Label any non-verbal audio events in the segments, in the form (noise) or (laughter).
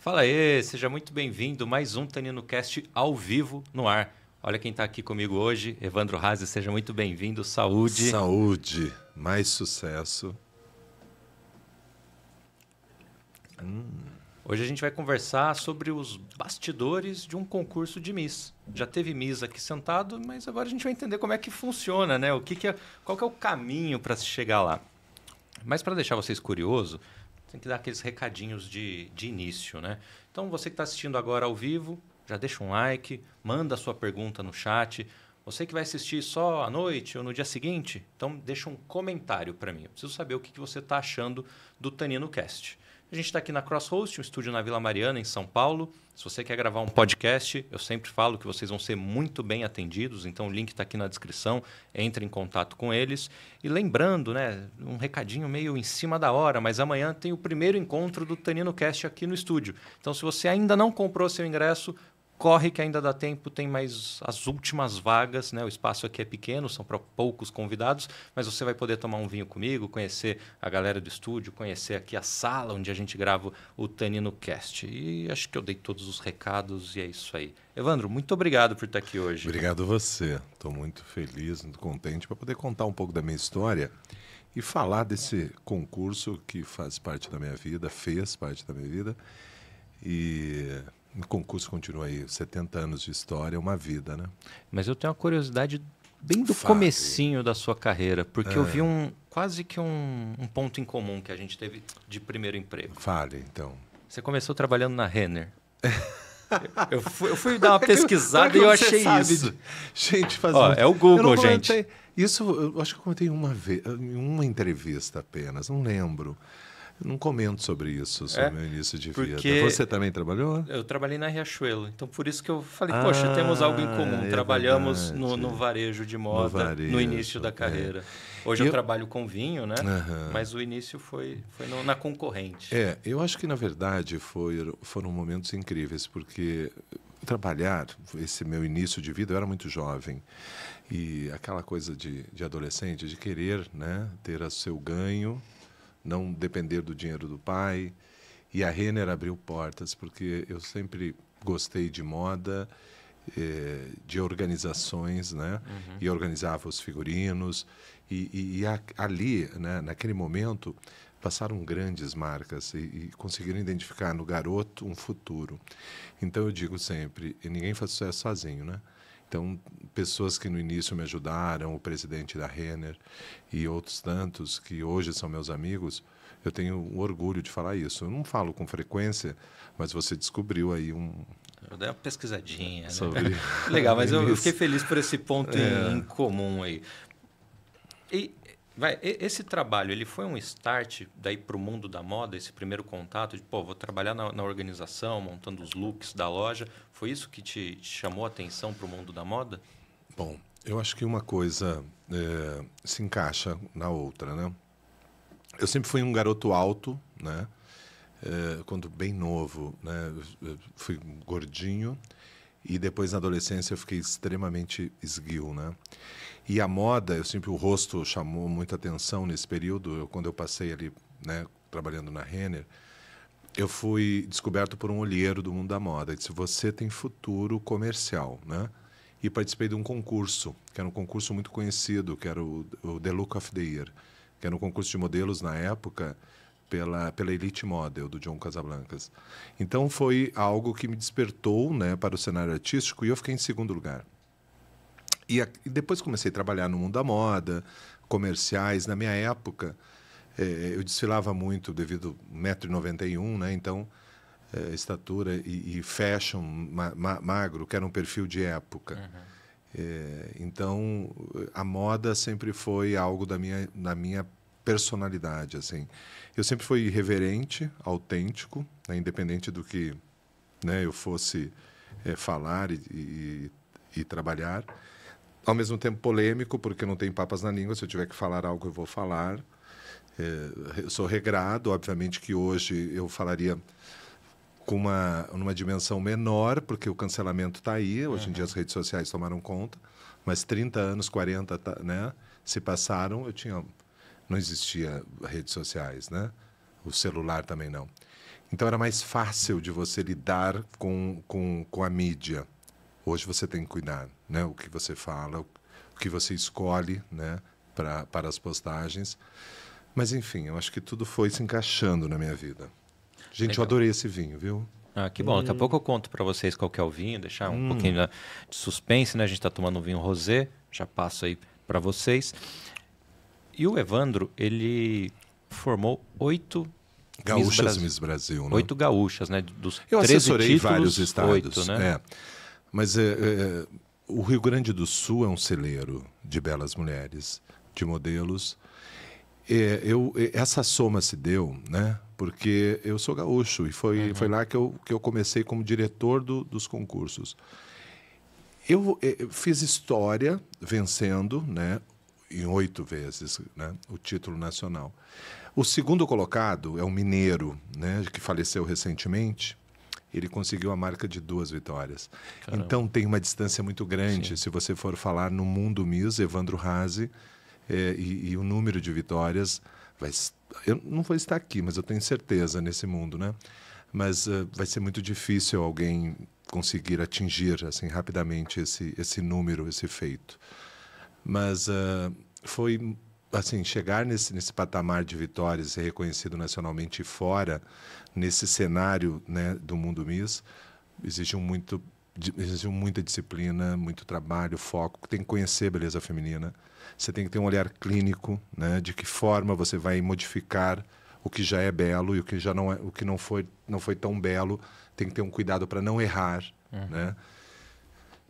Fala aí, seja muito bem-vindo. Mais um Tanino Cast ao vivo no ar. Olha quem está aqui comigo hoje, Evandro Razzi, seja muito bem-vindo. Saúde. Saúde, mais sucesso. Hum. Hoje a gente vai conversar sobre os bastidores de um concurso de Miss. Já teve Miss aqui sentado, mas agora a gente vai entender como é que funciona, né? O que, que é, qual que é o caminho para se chegar lá? Mas para deixar vocês curiosos, tem que dar aqueles recadinhos de, de início, né? Então, você que está assistindo agora ao vivo, já deixa um like, manda a sua pergunta no chat. Você que vai assistir só à noite ou no dia seguinte, então deixa um comentário para mim. Eu preciso saber o que, que você está achando do Tanino Cast. A gente está aqui na Crosshost, um estúdio na Vila Mariana, em São Paulo. Se você quer gravar um podcast, eu sempre falo que vocês vão ser muito bem atendidos, então o link está aqui na descrição, entre em contato com eles. E lembrando, né, um recadinho meio em cima da hora, mas amanhã tem o primeiro encontro do Tanino Cast aqui no estúdio. Então, se você ainda não comprou seu ingresso, Corre que ainda dá tempo, tem mais as últimas vagas, né? O espaço aqui é pequeno, são para poucos convidados, mas você vai poder tomar um vinho comigo, conhecer a galera do estúdio, conhecer aqui a sala onde a gente grava o Tanino Cast. E acho que eu dei todos os recados e é isso aí. Evandro, muito obrigado por estar aqui hoje. Obrigado você. Estou muito feliz, muito contente para poder contar um pouco da minha história e falar desse concurso que faz parte da minha vida, fez parte da minha vida. E o concurso continua aí, 70 anos de história, uma vida, né? Mas eu tenho uma curiosidade bem do Fábio. comecinho da sua carreira, porque é. eu vi um quase que um, um, ponto em comum que a gente teve de primeiro emprego. Fale, então. Você começou trabalhando na Renner. (laughs) eu, fui, eu, fui, dar uma é é pesquisada e eu achei isso. Gente, fazendo... Ó, é o Google, gente. Isso eu acho que eu contei uma vez, em uma entrevista apenas, não lembro. Não comento sobre isso, sobre é, meu início de vida. Você também trabalhou? Eu trabalhei na Riachuelo. Então, por isso que eu falei, ah, poxa, temos algo em comum. É Trabalhamos no, no, varejo de moda no, varejo, no início da é. carreira. É. Hoje eu, eu, trabalho com vinho, né? Uhum. Mas o início foi, foi no, na concorrente. É, eu acho que, na verdade, foi, foram momentos incríveis, porque trabalhar, esse meu início de vida, eu era muito jovem. E aquela coisa de, de adolescente, de querer né, ter o seu ganho não depender do dinheiro do pai. E a Renner abriu portas, porque eu sempre gostei de moda, eh, de organizações, né? Uhum. E organizava os figurinos. E, e, e ali, né, naquele momento, passaram grandes marcas e, e, conseguiram identificar no garoto um futuro. Então eu digo sempre: ninguém faz sucesso sozinho, né? Então, pessoas que no início me ajudaram, o presidente da Renner e outros tantos que hoje são meus amigos, eu tenho orgulho de falar isso. Eu não falo com frequência, mas você descobriu aí um. Eu dei uma pesquisadinha. Né? Sobre... Né? (laughs) Legal, mas eu, eu, fiquei feliz por esse ponto é. em comum aí. E Vai, esse trabalho, ele foi um start daí para o mundo da moda, esse primeiro contato de, pô, vou trabalhar na, na organização, montando os looks da loja. Foi isso que te, te chamou a atenção para o mundo da moda? Bom, eu acho que uma coisa é, se encaixa na outra, né? Eu sempre fui um garoto alto, né? É, quando bem novo, né? fui gordinho e depois na adolescência eu fiquei extremamente esguio, né? E a moda, eu sempre o rosto chamou muita atenção nesse período. Eu, quando eu passei ali, né, trabalhando na Renner, eu fui descoberto por um olheiro do mundo da moda. Ele disse: "Você tem futuro comercial", né? E participei de um concurso, que era um concurso muito conhecido, que era o, o The Look of the Year, que era um concurso de modelos na época pela pela Elite Model do John Casablancas. Então foi algo que me despertou, né, para o cenário artístico e eu fiquei em segundo lugar. E, a, e depois comecei a trabalhar no mundo da moda, comerciais. Na minha época, é, eu desfilava muito devido 1,91m, né? Então, é, estatura e, e fashion ma, ma, magro, que era um perfil de época. Uhum. É, então, a moda sempre foi algo da minha, da minha personalidade, assim. Eu sempre fui irreverente, autêntico, né? independente do que né, eu fosse é, falar e, e, e trabalhar ao mesmo tempo polêmico, porque não tem papas na língua, se eu tiver que falar algo, eu vou falar. É, eu sou regrado, obviamente que hoje eu falaria com uma numa dimensão menor, porque o cancelamento está aí, hoje uhum. em dia as uhum. redes sociais tomaram conta, mas 30 anos, 40, tá, né, se passaram, eu tinha não existia redes sociais, né? O celular também não. Então era mais fácil de você lidar com, com, com a mídia. Hoje você tem que cuidar né, o que você fala, o que você escolhe né, pra, para as postagens. Mas, enfim, eu acho que tudo foi se encaixando na minha vida. Gente, Legal. eu adorei esse vinho, viu? Ah, que bom. Hum. Daqui a hum. pouco eu conto para vocês qual que é o vinho, deixar um hum. pouquinho de suspense, né? A gente está tomando um vinho rosé, já passo aí para vocês. E o Evandro, ele formou oito Gaúchas Miss, Bra... Miss Brasil, né? Oito gaúchas, né? Dos eu assessorei títulos, vários estados, oito, né? É. Mas é, é o Rio Grande do Sul é um celeiro de belas mulheres, de modelos. É, eu, é, essa soma se deu, né? Porque eu sou gaúcho e foi, uhum. foi lá que eu, que eu comecei como diretor do, dos concursos. Eu, é, eu fiz história vencendo, né? Em oito vezes, né? O título nacional. O segundo colocado é um mineiro, né? Que faleceu recentemente ele conseguiu a marca de duas vitórias. Caramba. Então tem uma distância muito grande. Sim. Se você for falar no mundo Miss, Evandro Haze, é, e, e, o número de vitórias, vai, eu não vou estar aqui, mas eu tenho certeza nesse mundo, né? Mas uh, vai ser muito difícil alguém conseguir atingir assim rapidamente esse esse número, esse feito. Mas uh, foi assim chegar nesse nesse patamar de vitórias, ser reconhecido nacionalmente e fora nesse cenário né, do mundo MIS, exigiu muito exigiu muita disciplina, muito trabalho, foco. Tem que conhecer beleza feminina. Você tem que ter um olhar clínico, né, de que forma você vai modificar o que já é belo e o que já não é, o que não foi não foi tão belo. Tem que ter um cuidado para não errar, uhum. né?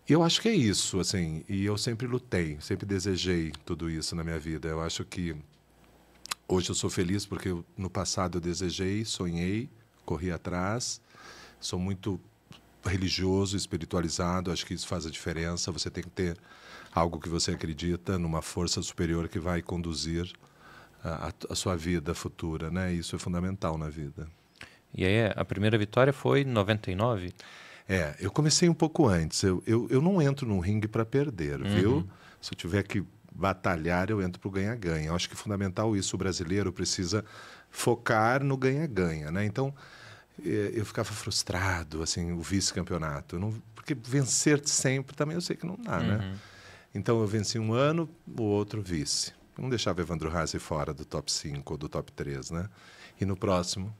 Eu acho que é isso, assim. E eu sempre lutei, sempre desejei tudo isso na minha vida. Eu acho que Hoje eu sou feliz porque no passado eu desejei, sonhei, corri atrás. Sou muito religioso, espiritualizado, acho que isso faz a diferença. Você tem que ter algo que você acredita, numa força superior que vai conduzir ah, a, a sua vida futura, né? Isso é fundamental na vida. E aí, a primeira vitória foi em 99? É, eu comecei um pouco antes. Eu, eu, eu não entro num ringue para perder, uhum. viu? Se eu tiver que batalhar, eu entro para o ganha-ganha. Acho que é fundamental isso. O brasileiro precisa focar no ganha-ganha. Né? Então, eu ficava frustrado, assim, o vice-campeonato. Porque vencer sempre também eu sei que não dá, né? uhum. né? Então, eu venci um ano, o outro vice. Eu não deixava Evandro Haase fora do top 5 ou do top 3, né? E no próximo,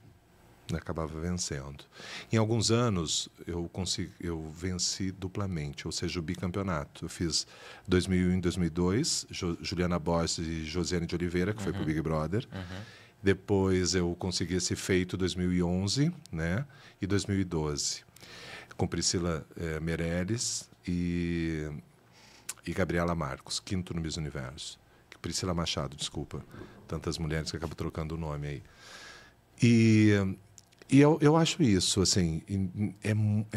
né, acabava vencendo. Em alguns anos eu consegui, eu venci duplamente, ou seja, o bicampeonato. Eu fiz 2001 e 2002, jo, Juliana Borges e Josiane de Oliveira, que uhum. foi pro uhum. Big Brother. Uhum. Depois eu consegui esse feito 2011, né? E 2012 com Priscila eh, Meirelles e e Gabriela Marcos, quinto no Miss Universo. Priscila Machado, desculpa. Tantas mulheres que acabam trocando o nome aí. E e eu, eu acho isso, assim, é,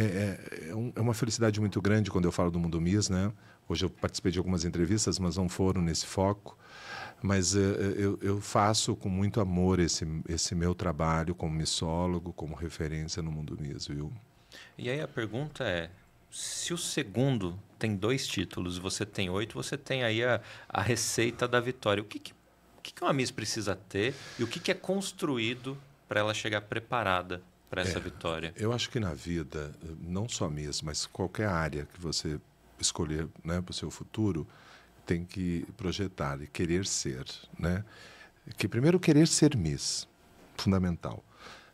é, é, uma felicidade muito grande quando eu falo do Mundo Miss, né? Hoje eu participei de algumas entrevistas, mas não foram nesse foco. Mas eu, eu, faço com muito amor esse, esse meu trabalho como missólogo, como referência no Mundo Miss, viu? E aí a pergunta é, se o segundo tem dois títulos, você tem oito, você tem aí a, a receita da vitória. O que, que, que uma Miss precisa ter e o que, que é construído para ela chegar preparada para essa é, vitória? Eu acho que na vida, não só Miss, mas qualquer área que você escolher né, para o seu futuro, tem que projetar e querer ser. Né? Que primeiro querer ser Miss, fundamental.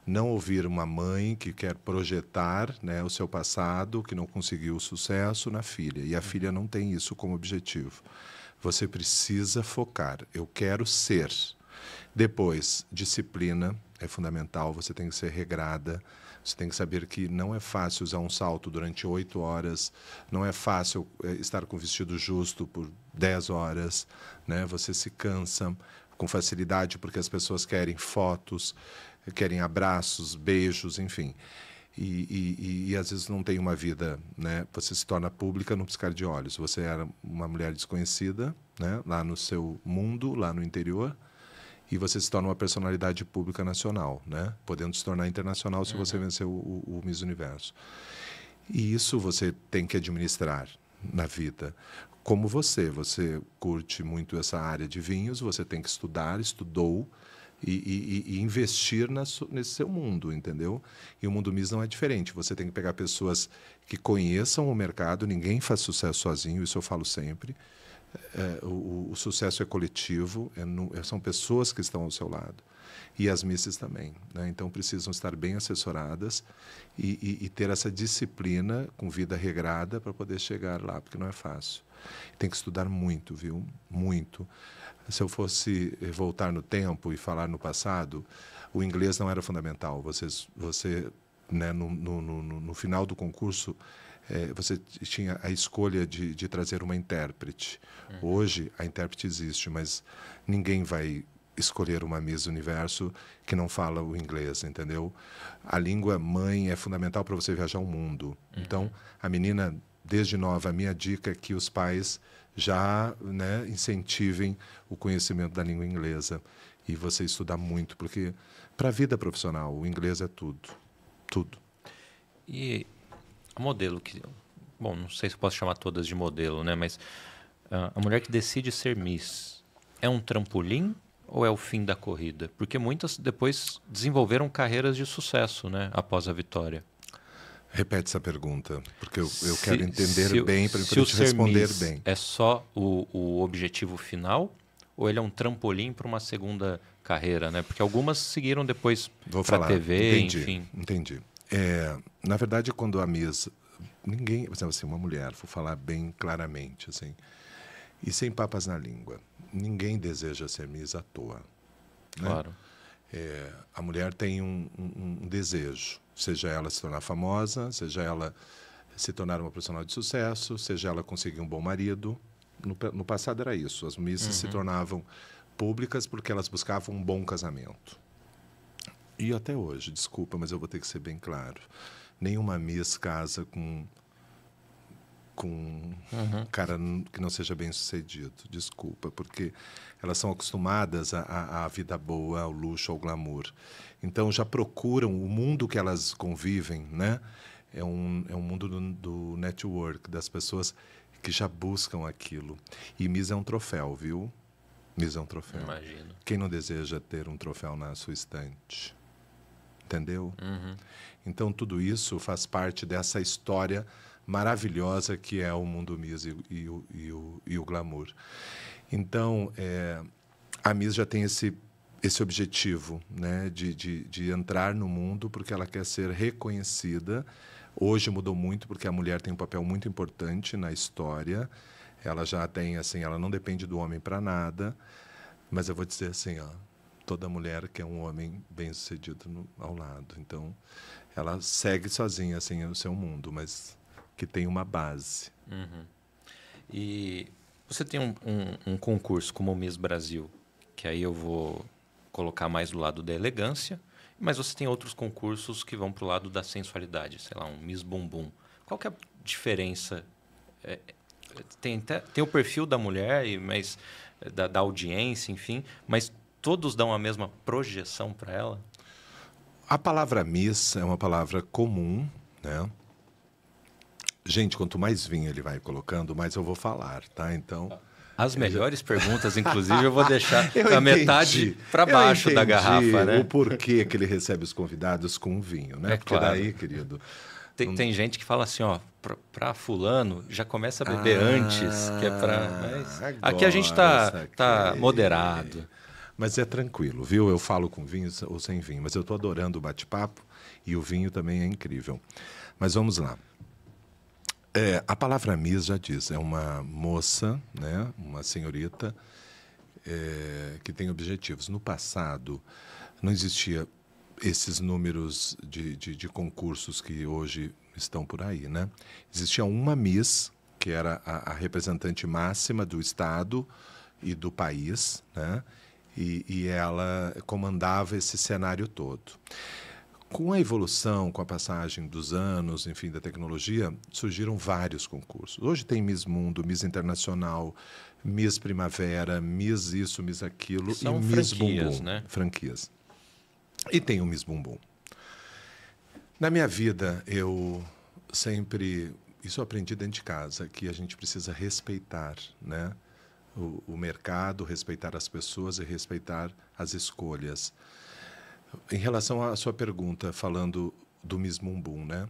Não ouvir uma mãe que quer projetar né, o seu passado, que não conseguiu sucesso na filha. E a uhum. filha não tem isso como objetivo. Você precisa focar. Eu quero ser. Depois, disciplina, é fundamental, você tem que ser regrada, você tem que saber que não é fácil usar um salto durante oito horas, não é fácil eh, estar com o vestido justo por dez horas, né? Você se cansa com facilidade porque as pessoas querem fotos, querem abraços, beijos, enfim. E, e, e, e, às vezes não tem uma vida, né? Você se torna pública no piscar de olhos. Você era uma mulher desconhecida, né? Lá no seu mundo, lá no interior e você se torna uma personalidade pública nacional, né? podendo se tornar internacional se uhum. você vencer o, o, o Miss Universo. E isso você tem que administrar na vida. Como você, você curte muito essa área de vinhos, você tem que estudar, estudou, e, e, e, investir na, nesse seu mundo, entendeu? E o mundo Miss não é diferente. Você tem que pegar pessoas que conheçam o mercado, ninguém faz sucesso sozinho, isso eu falo sempre. É, o, o, sucesso é coletivo, é no, é, são pessoas que estão ao seu lado. E as missas também. Né? Então, precisam estar bem assessoradas e, e, e ter essa disciplina com vida regrada para poder chegar lá, porque não é fácil. Tem que estudar muito, viu? Muito. Se eu fosse eh, voltar no tempo e falar no passado, o inglês não era fundamental. Vocês, você, né, no, no, no, no final do concurso, é, você tinha a escolha de, de trazer uma intérprete. Uhum. Hoje, a intérprete existe, mas ninguém vai escolher uma Miss Universo que não fala o inglês, entendeu? A língua mãe é fundamental para você viajar o mundo. Uhum. Então, a menina, desde nova, a minha dica é que os pais já né, incentivem o conhecimento da língua inglesa e você estudar muito, porque para a vida profissional, o inglês é tudo. Tudo. E modelo que bom, não sei se eu posso chamar todas de modelo, né? Mas uh, a mulher que decide ser Miss é um trampolim ou é o fim da corrida? Porque muitas depois desenvolveram carreiras de sucesso, né? Após a vitória. Repete essa pergunta, porque eu, eu se, quero entender se, bem para eu te responder Miss bem. É só o, o objetivo final ou ele é um trampolim para uma segunda carreira, né? Porque algumas seguiram depois para TV, Entendi. enfim. Entendi. É, na verdade, quando a mesa. Ninguém. Por exemplo, assim, uma mulher, vou falar bem claramente, assim. E sem papas na língua. Ninguém deseja ser Miss à toa. Né? Claro. É, a mulher tem um, um, um, desejo, seja ela se tornar famosa, seja ela se tornar uma profissional de sucesso, seja ela conseguir um bom marido. No, no passado era isso, as missas uhum. se tornavam públicas porque elas buscavam um bom casamento e até hoje, desculpa, mas eu vou ter que ser bem claro, nenhuma Miss casa com com uhum. um cara que não seja bem sucedido, desculpa, porque elas são acostumadas à, à vida boa, ao luxo, ao glamour. Então já procuram o mundo que elas convivem, né? É um, é um mundo do, do network, das pessoas que já buscam aquilo. E Miss é um troféu, viu? Miss é um troféu. Imagino. Quem não deseja ter um troféu na sua estante? entendeu? Uhum. Então tudo isso faz parte dessa história maravilhosa que é o mundo Miss e, e, o, e o, e o glamour. Então é, a Miss já tem esse esse objetivo né, de, de, de, entrar no mundo porque ela quer ser reconhecida. Hoje mudou muito porque a mulher tem um papel muito importante na história. Ela já tem assim, ela não depende do homem para nada. Mas eu vou dizer assim, ó, toda mulher quer é um homem bem-sucedido ao lado. Então, ela segue sozinha assim no seu mundo, mas que tem uma base. Uhum. E você tem um, um, um, concurso como o Miss Brasil, que aí eu vou colocar mais do lado da elegância, mas você tem outros concursos que vão para o lado da sensualidade, sei lá, um Miss Bumbum. Qual que é a diferença? É, é tem, tem o perfil da mulher, mas é, da, da, audiência, enfim, mas todos dão a mesma projeção para ela? A palavra missa é uma palavra comum, né? Gente, quanto mais vinho ele vai colocando, mais eu vou falar, tá? Então. As melhores perguntas, inclusive, eu vou deixar (laughs) a da metade para baixo da garrafa, né? O porquê que ele recebe os convidados com vinho, né? É Porque claro. daí, querido. Tem, tem, gente que fala assim, ó, para fulano, já começa a beber ah, antes, que é para. Mas... aqui a gente tá, tá moderado. Mas é tranquilo, viu? Eu falo com vinho ou sem vinho, mas eu estou adorando o bate-papo e o vinho também é incrível. Mas vamos lá. É, a palavra Miss já diz, é uma moça, né, uma senhorita é, que tem objetivos. No passado não existia esses números de, de, de, concursos que hoje estão por aí, né? Existia uma Miss que era a, a representante máxima do estado e do país, né? e, e ela comandava esse cenário todo. Com a evolução, com a passagem dos anos, enfim, da tecnologia, surgiram vários concursos. Hoje tem Miss Mundo, Miss Internacional, Miss Primavera, Miss isso, Miss aquilo São e Miss Bumbum, né? franquias. E tem o Miss Bumbum. Na minha vida, eu sempre isso eu aprendi dentro de casa, que a gente precisa respeitar, né? o, o mercado, respeitar as pessoas e respeitar as escolhas. Em relação à sua pergunta, falando do Miss Bumbum, né?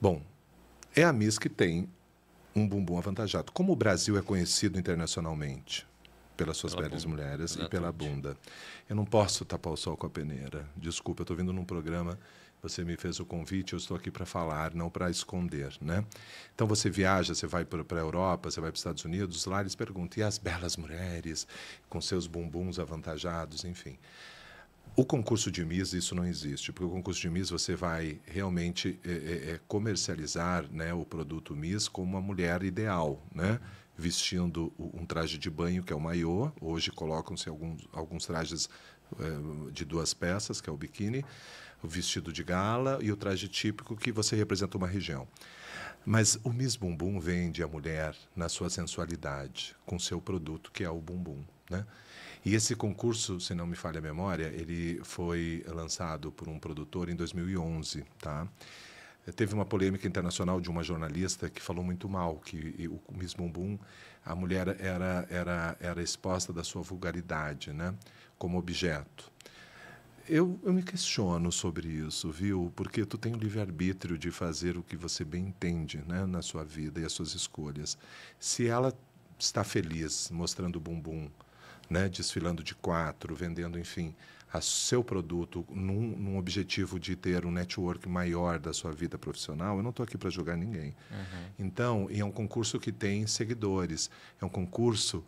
Bom, é a Miss que tem um bumbum avantajado. Como o Brasil é conhecido internacionalmente pelas suas pela belas bunda. mulheres Exatamente. e pela bunda. Eu não posso tapar o sol com a peneira. Desculpa, eu estou vindo num programa você me fez o convite, eu estou aqui para falar, não para esconder, né? Então você viaja, você vai para a Europa, você vai para os Estados Unidos, lá eles perguntam: e as belas mulheres com seus bumbuns avantajados, enfim. O concurso de Miss, isso não existe, porque o concurso de Miss você vai realmente é, é, é comercializar né, o produto Miss como uma mulher ideal, né? vestindo um traje de banho, que é o maiô. Hoje colocam-se alguns, alguns trajes é, de duas peças, que é o biquíni o vestido de gala e o traje típico que você representa uma região. Mas o Miss Bumbum vende a mulher na sua sensualidade, com seu produto que é o bumbum, né? E esse concurso, se não me falha a memória, ele foi lançado por um produtor em 2011, tá? Teve uma polêmica internacional de uma jornalista que falou muito mal que o Miss Bumbum, a mulher era era era exposta da sua vulgaridade, né? Como objeto. Eu, eu me questiono sobre isso, viu? Porque tu tem o livre-arbítrio de fazer o que você bem entende né? na sua vida e as suas escolhas. Se ela está feliz mostrando o bumbum, né? desfilando de quatro, vendendo, enfim, a seu produto num, num, objetivo de ter um network maior da sua vida profissional, eu não estou aqui para julgar ninguém. Uhum. Então, é um concurso que tem seguidores, é um concurso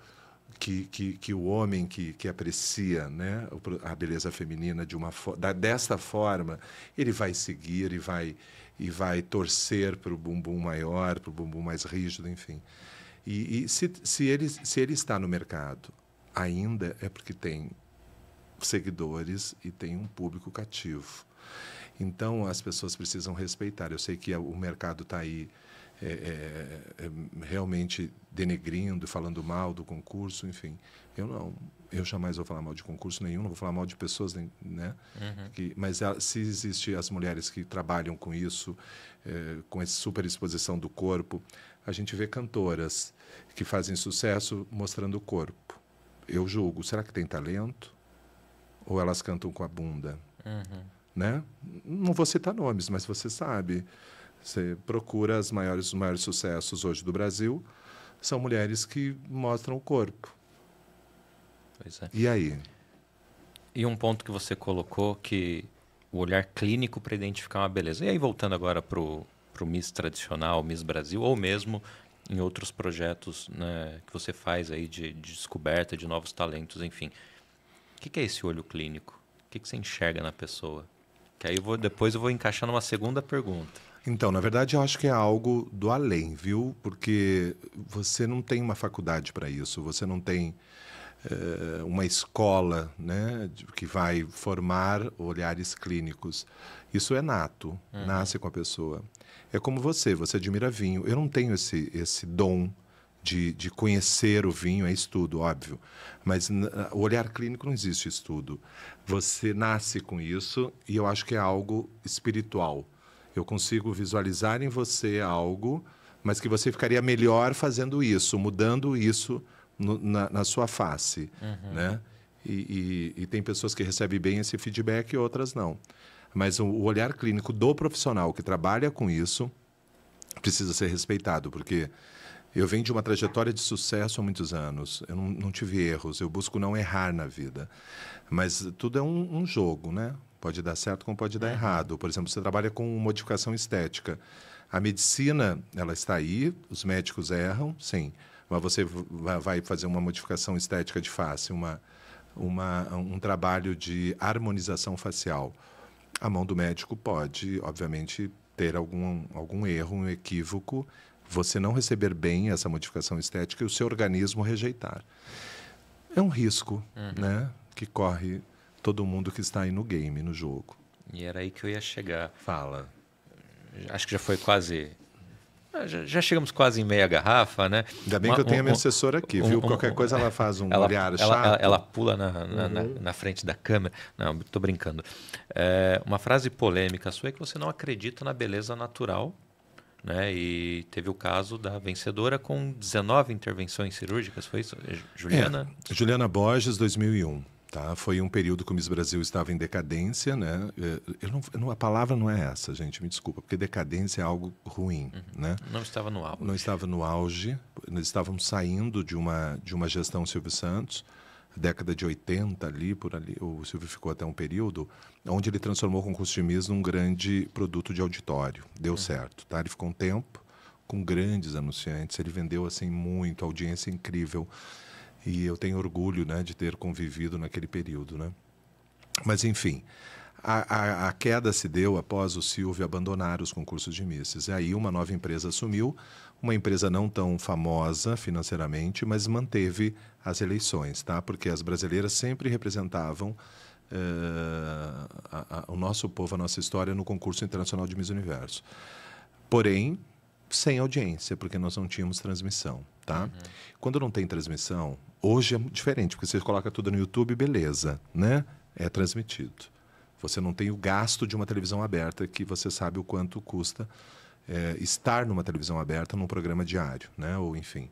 que, que, que o homem que, que aprecia né, a beleza feminina de uma da, desta forma, ele vai seguir e vai, e vai torcer para o bumbum maior, para o bumbum mais rígido, enfim. E, e se, se, ele, se ele está no mercado ainda é porque tem seguidores e tem um público cativo. Então as pessoas precisam respeitar. Eu sei que o mercado está aí é, é, é, realmente denegrindo, falando mal do concurso, enfim. Eu não, eu jamais vou falar mal de concurso nenhum, não vou falar mal de pessoas, nem, né? Uhum. Que, mas ah, se existe as mulheres que trabalham com isso, é, com essa superexposição do corpo, a gente vê cantoras que fazem sucesso mostrando o corpo. Eu julgo, será que tem talento? Ou elas cantam com a bunda? Uhum. Né? Não vou citar nomes, mas você sabe. Você procura as maiores, os maiores sucessos hoje do Brasil, são mulheres que mostram o corpo. Pois é. E aí? E um ponto que você colocou que o olhar clínico para identificar uma beleza. E aí voltando agora para o Miss tradicional, Miss Brasil, ou mesmo em outros projetos né, que você faz aí de, de, descoberta de novos talentos, enfim. O que, que é esse olho clínico? O que, que você enxerga na pessoa? Que aí eu vou, depois eu vou encaixar numa segunda pergunta. Então, na verdade, eu acho que é algo do além, viu? Porque você não tem uma faculdade para isso, você não tem eh, uma escola né, que vai formar olhares clínicos. Isso é nato, uhum. nasce com a pessoa. É como você, você admira vinho. Eu não tenho esse, esse dom de, de conhecer o vinho, é estudo, óbvio. Mas o olhar clínico não existe estudo. Você nasce com isso e eu acho que é algo espiritual eu consigo visualizar em você algo, mas que você ficaria melhor fazendo isso, mudando isso no, na, na, sua face, uhum. né? E, e, e, tem pessoas que recebem bem esse feedback e outras não. Mas o, o olhar clínico do profissional que trabalha com isso precisa ser respeitado, porque eu venho de uma trajetória de sucesso há muitos anos. Eu não, não tive erros, eu busco não errar na vida. Mas tudo é um, um jogo, né? Pode dar certo como pode dar uhum. errado. Por exemplo, você trabalha com modificação estética. A medicina, ela está aí, os médicos erram, sim. Mas você vai fazer uma modificação estética de face, uma, uma, um trabalho de harmonização facial. A mão do médico pode, obviamente, ter algum, algum erro, um equívoco, você não receber bem essa modificação estética e o seu organismo rejeitar. É um risco uhum. né, que corre todo mundo que está aí no game, no jogo. E era aí que eu ia chegar. Fala. Acho que já foi quase ah, já, já, chegamos quase em meia garrafa, né? Ainda bem uma, que eu tenho um, a minha assessora aqui, um, viu? Um, Qualquer coisa ela é, faz um ela, olhar ela, chato. Ela, ela pula na, na, uhum. na, na, frente da câmera. Não, estou brincando. É, uma frase polêmica sua é que você não acredita na beleza natural, né? E teve o caso da vencedora com 19 intervenções cirúrgicas, foi isso? É, Juliana? É, Juliana Borges, 2001. Tá? Foi um período que o Miss Brasil estava em decadência. Né? É, eu não, não, a palavra não é essa, gente, me desculpa, porque decadência é algo ruim. Uhum. Né? Não estava no auge. Não estava no auge. Nós estávamos saindo de uma, de uma gestão Silvio Santos, década de 80 ali, por ali. O Silvio ficou até um período, onde ele transformou o concurso de Miss num grande produto de auditório. Deu uhum. certo. Tá? Ele ficou um tempo com grandes anunciantes, ele vendeu assim muito, audiência incrível e eu tenho orgulho né, de ter convivido naquele período. Né? Mas, enfim, a, a, a, queda se deu após o Silvio abandonar os concursos de Misses. E aí uma nova empresa assumiu, uma empresa não tão famosa financeiramente, mas manteve as eleições, tá? Porque as brasileiras sempre representavam uh, a, o nosso povo, a nossa história no concurso internacional de Miss Universo. Porém, sem audiência, porque nós não tínhamos transmissão tá? Uhum. Quando não tem transmissão, hoje é diferente, porque você coloca tudo no YouTube, beleza, né? É transmitido. Você não tem o gasto de uma televisão aberta, que você sabe o quanto custa é, estar numa televisão aberta, num programa diário, né? Ou enfim.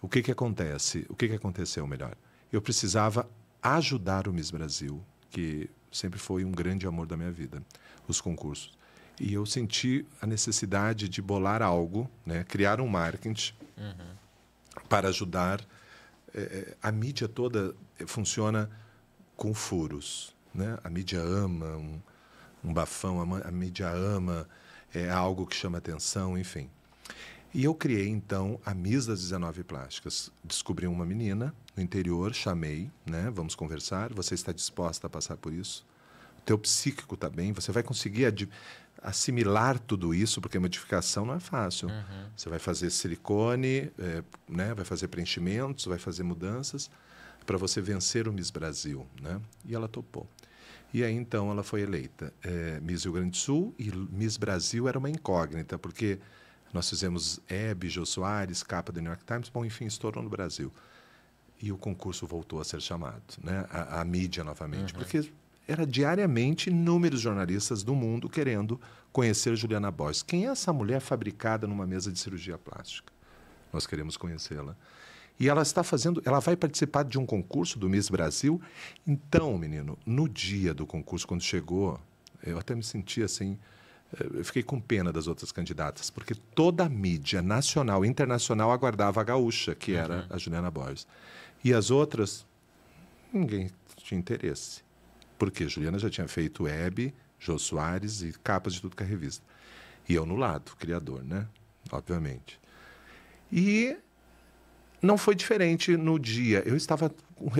O que que acontece? O que que aconteceu, melhor? Eu precisava ajudar o Miss Brasil, que sempre foi um grande amor da minha vida, os concursos. E eu senti a necessidade de bolar algo, né? criar um marketing uhum para ajudar. Eh, eh, a mídia toda funciona com furos. Né? A mídia ama um, um bafão, a, a, mídia ama é, algo que chama atenção, enfim. E eu criei, então, a Miss das 19 Plásticas. Descobri uma menina no interior, chamei, né? vamos conversar, você está disposta a passar por isso? O teu psíquico está bem, você vai conseguir... Ad assimilar tudo isso, porque modificação não é fácil. Uhum. Você vai fazer silicone, é, né, vai fazer preenchimentos, vai fazer mudanças para você vencer o Miss Brasil. Né? E ela topou. E aí então ela foi eleita é, Miss Rio Grande do Sul e Miss Brasil era uma incógnita, porque nós fizemos Hebe, Jô Soares, capa do New York Times, bom, enfim, estourou no Brasil. E o concurso voltou a ser chamado, né? a, a mídia novamente, uhum. porque era diariamente inúmeros jornalistas do mundo querendo conhecer Juliana Boyce. Quem é essa mulher fabricada numa mesa de cirurgia plástica? Nós queremos conhecê-la. E ela está fazendo, ela vai participar de um concurso do Miss Brasil. Então, menino, no dia do concurso, quando chegou, eu até me senti assim, eh, eu fiquei com pena das outras candidatas, porque toda a mídia nacional e internacional aguardava a gaúcha, que era uhum. a Juliana Borges. E as outras, ninguém tinha interesse. Porque Juliana já tinha feito web, Jô Soares e capas de tudo que é revista. E eu no lado, criador, né? Obviamente. E não foi diferente no dia. Eu estava,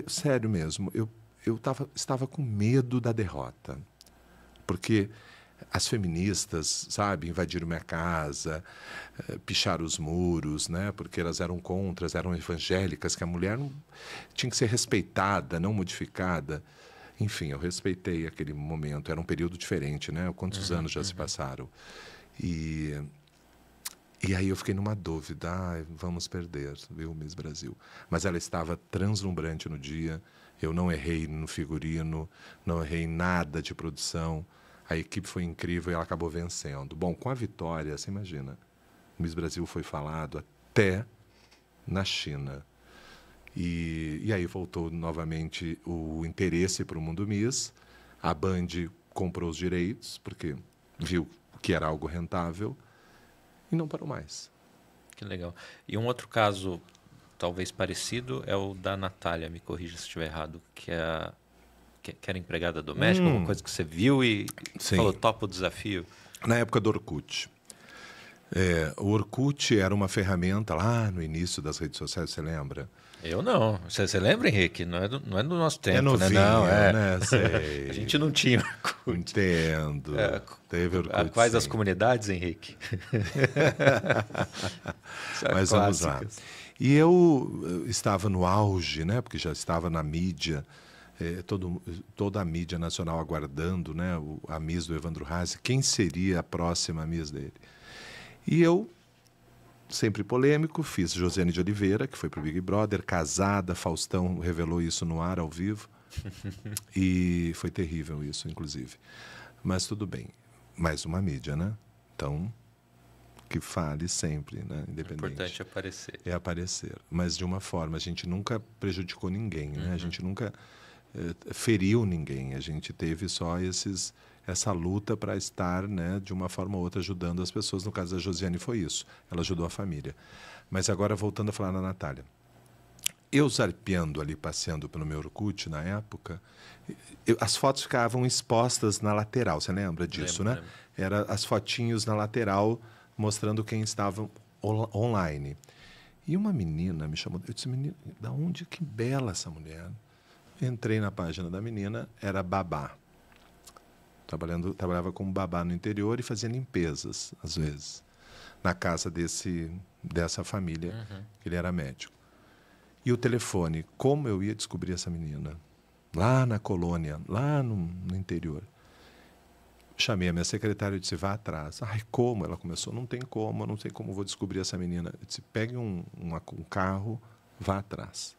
sério mesmo, eu, eu tava, estava com medo da derrota. Porque as feministas, sabe, invadiram minha casa, eh, picharam os muros, né? Porque elas eram contras, eram evangélicas, que a mulher não, tinha que ser respeitada, não modificada. Enfim, eu respeitei aquele momento. Era um período diferente, né? Quantos uhum, anos já uhum. se passaram? E e aí eu fiquei numa dúvida, ah, vamos perder, viu, Miss Brasil. Mas ela estava translumbrante no dia, eu não errei no figurino, não errei em nada de produção. A equipe foi incrível e ela acabou vencendo. Bom, com a vitória, você imagina, Miss Brasil foi falado até na China. E, e aí voltou novamente o interesse para o mundo MIS. A Band comprou os direitos, porque viu que era algo rentável, e não parou mais. Que legal. E um outro caso, talvez parecido, é o da Natália, me corrija se estiver errado, que é a que, era empregada doméstica, hum. alguma coisa que você viu e Sim. falou topa o desafio? Na época do Orkut. É, o Orkut era uma ferramenta lá no início das redes sociais, você lembra? Eu não. Você lembra, Henrique? Não é, do, não é do nosso é tempo, é novinho, né? Não, é. Né? Sei. (laughs) a gente não tinha Orkut. Entendo. É, Teve Orkut, a, quais sim. as comunidades, Henrique? (laughs) Mas vamos lá. E eu estava no auge, né? Porque já estava na mídia, eh, todo, toda a mídia nacional aguardando né? O, a Miss do Evandro Haase. Quem seria a próxima Miss dele? E eu sempre polêmico, fiz Josiane de Oliveira, que foi pro Big Brother, casada, Faustão revelou isso no ar ao vivo. (laughs) e foi terrível isso, inclusive. Mas tudo bem. Mais uma mídia, né? Então, que fale sempre, né? É independente. O importante é aparecer. É aparecer. Mas de uma forma, a gente nunca prejudicou ninguém, né? Uhum. A gente nunca eh, feriu ninguém. A gente teve só esses essa luta para estar, né, de uma forma ou outra ajudando as pessoas. No caso da Josiane foi isso. Ela ajudou a família. Mas agora voltando a falar na Natália. Eu zarpeando ali, passeando pelo meu Orkut na época, eu, as fotos ficavam expostas na lateral. Você lembra disso, lembra, né? Lembra. Era as fotinhos na lateral mostrando quem estava on online. E uma menina me chamou, eu disse, menina, da onde que bela essa mulher? Entrei na página da menina, era babá. Trabalhando, trabalhava como babá no interior e fazia limpezas, às vezes, na casa desse, dessa família, uhum. que ele era médico. E o telefone, como eu ia descobrir essa menina? Lá na colônia, lá no, no interior. Chamei a minha secretária e disse: vá atrás. Ai, como? Ela começou: não tem como, eu não sei como vou descobrir essa menina. Eu disse: pegue um, um carro, vá atrás.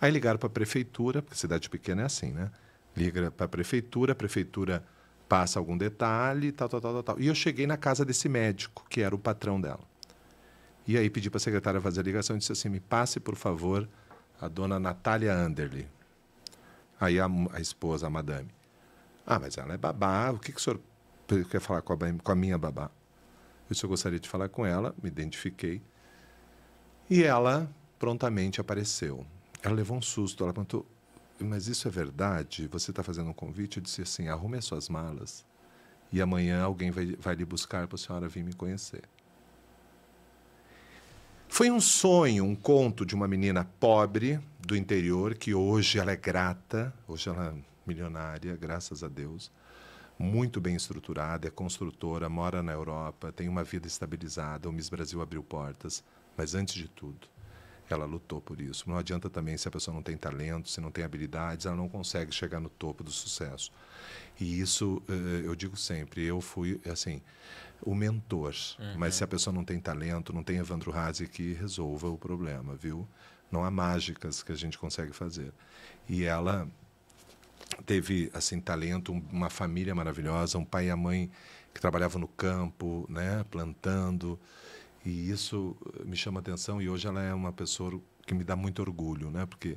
Aí ligaram para a prefeitura, porque cidade pequena é assim, né? Liga para a prefeitura, a prefeitura passa algum detalhe, tal, tal, tal, tal. E eu cheguei na casa desse médico, que era o patrão dela. E aí pedi para a secretária fazer a ligação e disse assim: me passe, por favor, a dona Natália Anderle. Aí a, a, esposa, a madame. Ah, mas ela é babá, o que, que o senhor quer falar com a, com a minha babá? Eu só gostaria de falar com ela, me identifiquei. E ela prontamente apareceu. Ela levou um susto. Ela perguntou: Mas isso é verdade? Você está fazendo um convite? Eu disse assim: Arrume as suas malas e amanhã alguém vai, vai lhe buscar para a senhora vir me conhecer. Foi um sonho, um conto de uma menina pobre do interior, que hoje ela é grata, hoje ela é milionária, graças a Deus, muito bem estruturada, é construtora, mora na Europa, tem uma vida estabilizada, o Miss Brasil abriu portas, mas antes de tudo, ela lutou por isso. Não adianta também se a pessoa não tem talento, se não tem habilidades, ela não consegue chegar no topo do sucesso. E isso eh, eu digo sempre, eu fui assim, o mentor. Uhum. Mas se a pessoa não tem talento, não tem Evandro Razi é que resolva o problema, viu? Não há mágicas que a gente consegue fazer. E ela teve assim talento, uma família maravilhosa, um pai e a mãe que trabalhavam no campo, né, plantando. E isso eh, me chama atenção e hoje ela é uma pessoa que me dá muito orgulho, né? Porque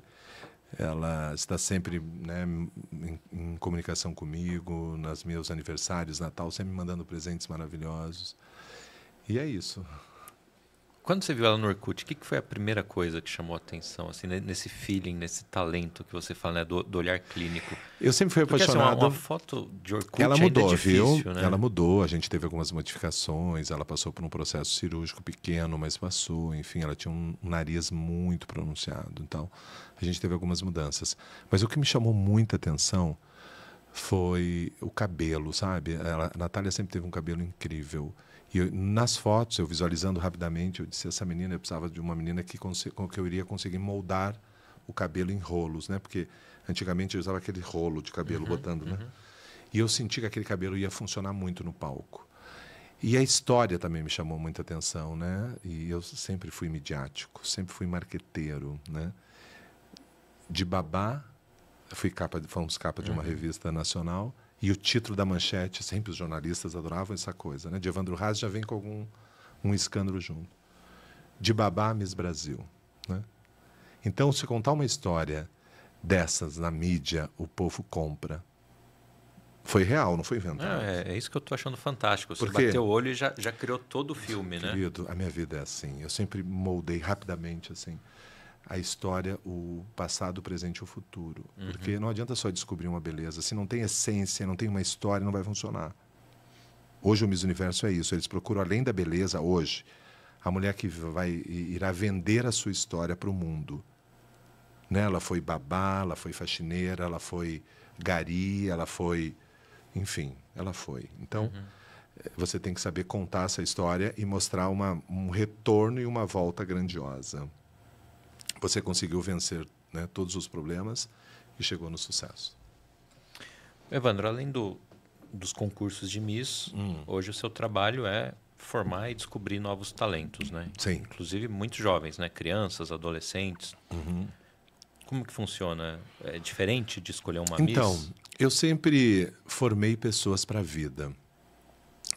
ela está sempre né, em, em, comunicação comigo, nos meus aniversários, Natal, sempre me mandando presentes maravilhosos. E é isso. Quando você viu ela no Orkut, o que, que foi a primeira coisa que chamou a atenção, assim, nesse feeling, nesse talento que você fala, né, do, do olhar clínico? Eu sempre fui Porque, apaixonado. Assim, uma, uma, foto de Orkut ela é mudou, é difícil, viu? Né? Ela mudou. A gente teve algumas modificações. Ela passou por um processo cirúrgico pequeno, mas passou. Enfim, ela tinha um nariz muito pronunciado. Então, a gente teve algumas mudanças. Mas o que me chamou muita atenção foi o cabelo, sabe? Ela, a Natália sempre teve um cabelo incrível. E eu, nas fotos, eu visualizando rapidamente, eu disse: essa menina, eu precisava de uma menina que, com que eu iria conseguir moldar o cabelo em rolos, né? Porque antigamente eu usava aquele rolo de cabelo uhum, botando, né? uhum. né? E eu senti que aquele cabelo ia funcionar muito no palco. E a história também me chamou muita atenção, né? E eu sempre fui midiático, sempre fui marqueteiro, né? De babá, fui capa, fomos capa de uma uhum. revista nacional e o título da manchete, sempre os jornalistas adoravam essa coisa, né? De Evandro Haas já vem com algum um escândalo junto. De Babá Miss Brasil, né? Então, se contar uma história dessas na mídia, o povo compra. Foi real, não foi inventado. É, é, isso que eu estou achando fantástico. Você Porque, bateu o olho e já, já criou todo o filme, querido, né? Querido, a minha vida é assim. Eu sempre moldei rapidamente, assim a história, o passado, o presente e o futuro. Uhum. Porque não adianta só descobrir uma beleza. Se não tem essência, não tem uma história, não vai funcionar. Hoje o Miss Universo é isso. Eles procuram, além da beleza, hoje, a mulher que vai irá vender a sua história para o mundo. Né? Ela foi babá, ela foi faxineira, ela foi gari, ela foi. Enfim, ela foi. Então. Uhum eh, você tem que saber contar essa história e mostrar uma, um retorno e uma volta grandiosa você conseguiu vencer né, todos os problemas e chegou no sucesso. Evandro, além do, dos concursos de Miss, hum. hoje o seu trabalho é formar e descobrir novos talentos, né? Sim. Inclusive muitos jovens, né? Crianças, adolescentes. Uhum. Como que funciona? É diferente de escolher uma então, Miss? Então, eu sempre formei pessoas para a vida.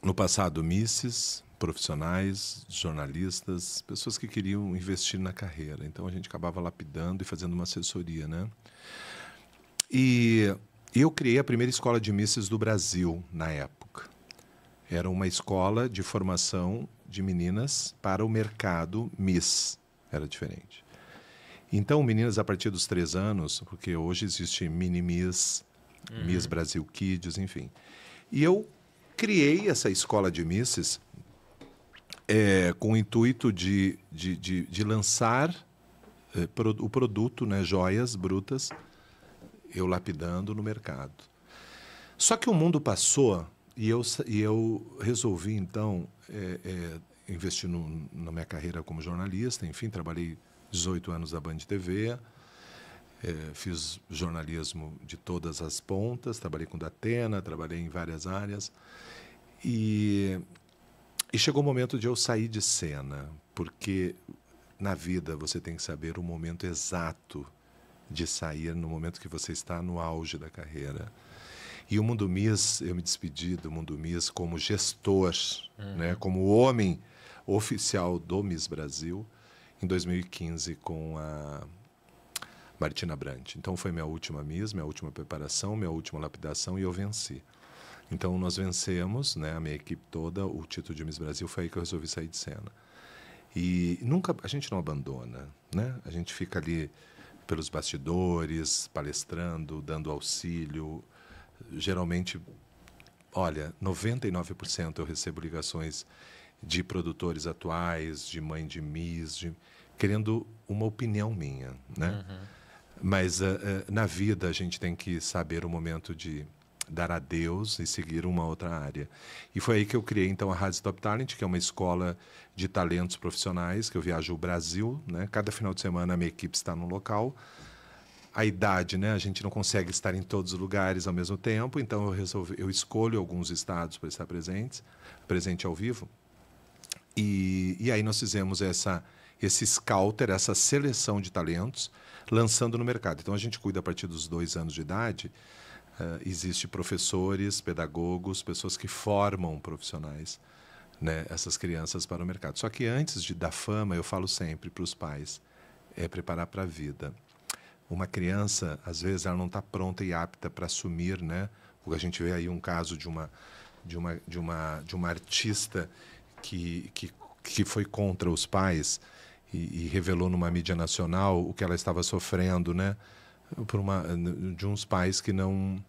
No passado, Misses, profissionais, jornalistas, pessoas que queriam investir na carreira. Então a gente acabava lapidando e fazendo uma assessoria, né? E eu criei a primeira escola de misses do Brasil na época. Era uma escola de formação de meninas para o mercado miss. Era diferente. Então, meninas a partir dos três anos, porque hoje existe mini miss, uhum. miss Brasil Kids, enfim. E eu criei essa escola de misses é, com o intuito de, de, de, de lançar é, pro, o produto, né, joias brutas, eu lapidando no mercado. Só que o mundo passou e eu, e eu resolvi, então, é, é, investir no, na minha carreira como jornalista. Enfim, trabalhei 18 anos na Band TV, é, fiz jornalismo de todas as pontas, trabalhei com Datena, trabalhei em várias áreas. E e chegou o momento de eu sair de cena, porque na vida você tem que saber o momento exato de sair, no momento que você está no auge da carreira. E o Mundo Miss, eu me despedi do Mundo Miss como gestor, uhum. né, como homem oficial do Miss Brasil, em 2015 com a Martina Brandt. Então foi minha última Miss, minha última preparação, minha última lapidação e eu venci. Então nós vencemos, né, a minha equipe toda, o título de Miss Brasil, foi aí que eu resolvi sair de cena. E nunca a gente não abandona, né? A gente fica ali pelos bastidores, palestrando, dando auxílio. Geralmente, olha, 99% eu recebo ligações de produtores atuais, de mãe de Miss, de, querendo uma opinião minha, né? Uhum. Mas uh, uh, na vida a gente tem que saber o momento de dar a Deus e seguir uma outra área. E foi aí que eu criei então a Rádio Top Talent, que é uma escola de talentos profissionais que eu viajo o Brasil, né? Cada final de semana a minha equipe está no local. A idade, né? A gente não consegue estar em todos os lugares ao mesmo tempo, então eu resolvi, eu escolho alguns estados para estar presentes, presente ao vivo. E, e aí nós fizemos essa esse scouter, essa seleção de talentos, lançando no mercado. Então a gente cuida a partir dos dois anos de idade uh, existe professores, pedagogos, pessoas que formam profissionais, né, essas crianças para o mercado. Só que antes de dar fama, eu falo sempre para os pais, é preparar para a vida. Uma criança, às vezes, ela não está pronta e apta para assumir, né? A gente vê aí um caso de uma de uma de uma de uma artista que que, que foi contra os pais e, e revelou numa mídia nacional o que ela estava sofrendo, né? por uma, de uns pais que não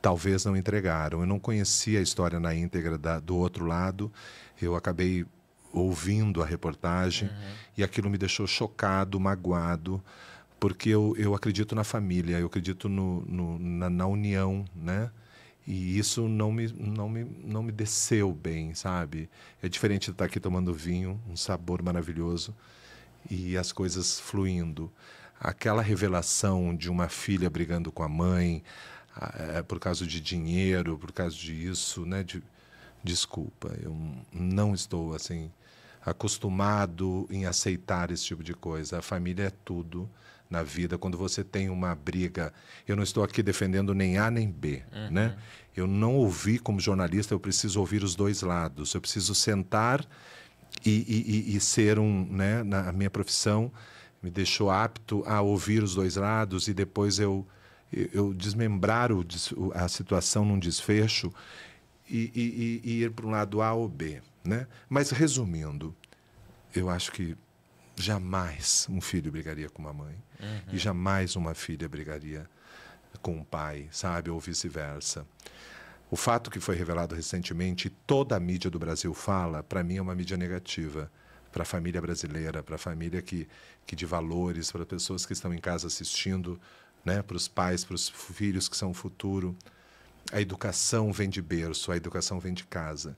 talvez não entregaram. Eu não conhecia a história na íntegra da, do outro lado. Eu acabei ouvindo a reportagem uhum. e aquilo me deixou chocado, magoado, porque eu, eu acredito na família, eu acredito no, no na, na, união, né? E isso não me, não, me, não me desceu bem, sabe? É diferente de estar aqui tomando vinho, um sabor maravilhoso, e as coisas fluindo aquela revelação de uma filha brigando com a mãe é, por causa de dinheiro, por causa disso, né? De, desculpa, eu não estou assim acostumado em aceitar esse tipo de coisa. A família é tudo na vida. Quando você tem uma briga, eu não estou aqui defendendo nem A nem B, uhum. né? Eu não ouvi como jornalista, eu preciso ouvir os dois lados. Eu preciso sentar e, e, e, e ser um, né, na minha profissão, me deixou apto a ouvir os dois lados e depois eu, eu desmembrar o, a situação num desfecho e, e, e ir para um lado A ou B. Né? Mas, resumindo, eu acho que jamais um filho brigaria com uma mãe uhum. e jamais uma filha brigaria com um pai, sabe? Ou vice-versa. O fato que foi revelado recentemente, toda a mídia do Brasil fala, para mim é uma mídia negativa para a família brasileira, para a família que, que de valores, para pessoas que estão em casa assistindo, né, para os pais, para os filhos que são o futuro. A educação vem de berço, a educação vem de casa.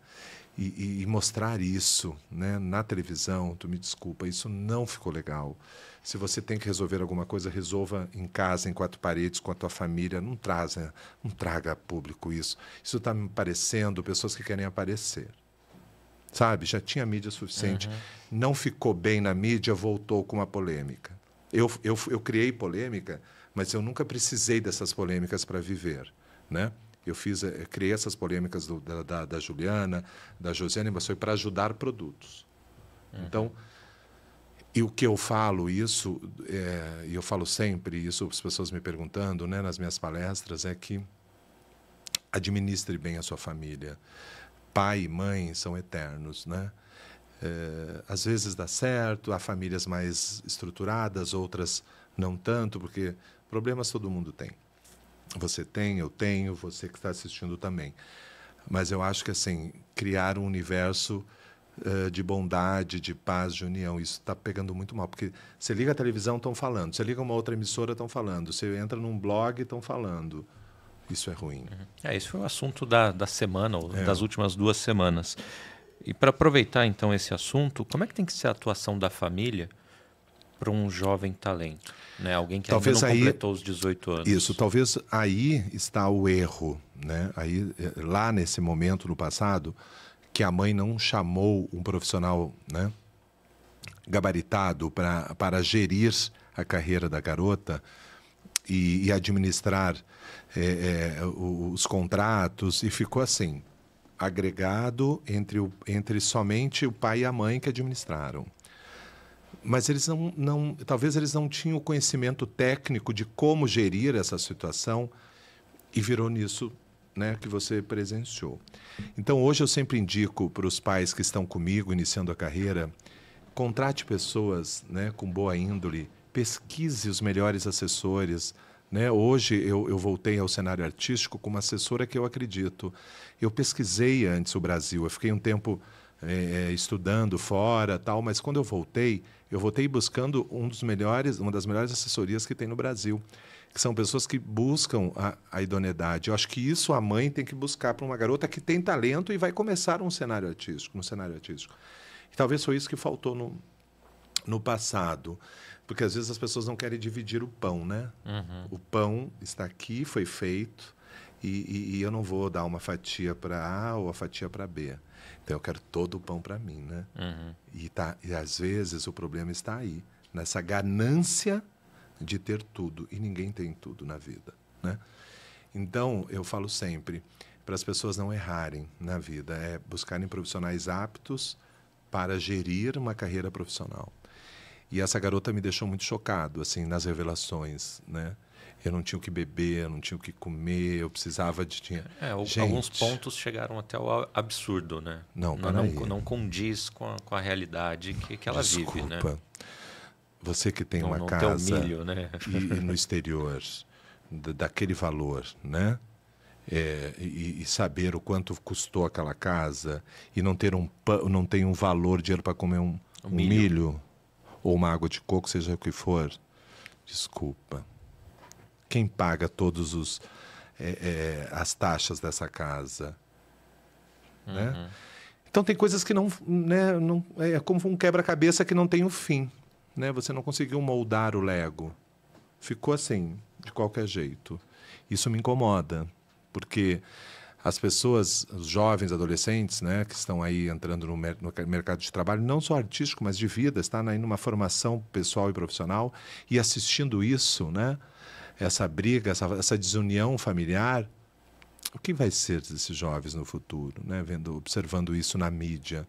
E, e, e, mostrar isso né, na televisão, tu me desculpa, isso não ficou legal. Se você tem que resolver alguma coisa, resolva em casa, em quatro paredes, com a tua família. Não, traz, né? não traga público isso. Isso está me parecendo pessoas que querem aparecer sabe? Já tinha mídia suficiente. Uhum. Não ficou bem na mídia, voltou com uma polêmica. Eu, eu, eu criei polêmica, mas eu nunca precisei dessas polêmicas para viver, né? Eu fiz, eu eh, criei essas polêmicas do, da, da, da, Juliana, da Josiane, mas foi para ajudar produtos. Uhum. Então, e o que eu falo isso, eh, e é, eu falo sempre isso, as pessoas me perguntando, né, nas minhas palestras, é que administre bem a sua família pai e mãe são eternos, né? É, às vezes dá certo, há famílias mais estruturadas, outras não tanto, porque problemas todo mundo tem. Você tem, eu tenho, você que está assistindo também. Mas eu acho que assim criar um universo eh, de bondade, de paz, de união, isso está pegando muito mal, porque você liga a televisão estão falando, você liga uma outra emissora estão falando, você entra num blog estão falando isso é ruim. É, esse foi o assunto da, da semana, ou é. das últimas duas semanas. E para aproveitar então esse assunto, como é que tem que ser a atuação da família para um jovem talento? Né? Alguém que talvez ainda não aí, completou os 18 anos. Isso, talvez aí está o erro. Né? Aí, eh, lá nesse momento, no passado, que a mãe não chamou um profissional né, gabaritado para gerir a carreira da garota e, e administrar é, é, os contratos e ficou assim agregado entre, o, entre somente o pai e a mãe que administraram. Mas eles não, não, talvez eles não tinham o conhecimento técnico de como gerir essa situação e virou nisso né, que você presenciou. Então, hoje eu sempre indico para os pais que estão comigo iniciando a carreira: contrate pessoas né, com boa índole, pesquise os melhores assessores, né? Hoje eu, eu, voltei ao cenário artístico com uma assessora que eu acredito. Eu pesquisei antes o Brasil, eu fiquei um tempo é, é, estudando fora, tal, mas quando eu voltei, eu voltei buscando um dos melhores, uma das melhores assessorias que tem no Brasil, que são pessoas que buscam a, a idoneidade. Eu acho que isso a mãe tem que buscar para uma garota que tem talento e vai começar um cenário artístico, um cenário artístico. E talvez foi isso que faltou no, no passado. Porque às vezes as pessoas não querem dividir o pão, né? Uhum. O pão está aqui, foi feito, e, e, e eu não vou dar uma fatia para A ou a fatia para B. Então eu quero todo o pão para mim, né? Uhum. E, tá, e às vezes o problema está aí, nessa ganância de ter tudo. E ninguém tem tudo na vida, né? Então eu falo sempre para as pessoas não errarem na vida, é buscarem profissionais aptos para gerir uma carreira profissional. E essa garota me deixou muito chocado, assim, nas revelações, né? Eu não tinha o que beber, eu não tinha o que comer, eu precisava de É, Gente, alguns pontos chegaram até o absurdo, né? Não, não, não, não condiz com a, com a, realidade que, que ela Desculpa. vive, né? Desculpa. Você que tem não, uma casa milho, né? e, e, no exterior daquele valor, né? É, e, e, saber o quanto custou aquela casa e não ter um não tem um valor dinheiro para comer um, um milho. Um milho ou uma água de coco, seja o que for, desculpa. Quem paga todos os é, é, as taxas dessa casa, né? uhum. né? Então tem coisas que não, né, não é como um quebra-cabeça que não tem o um fim, né? Você não conseguiu moldar o Lego, ficou assim de qualquer jeito. Isso me incomoda, porque as pessoas, os jovens, adolescentes, né, que estão aí entrando no, mer no, mercado de trabalho, não só artístico, mas de vida, está aí numa formação pessoal e profissional e assistindo isso, né, essa briga, essa, essa desunião familiar, o que vai ser desses jovens no futuro, né, vendo, observando isso na mídia?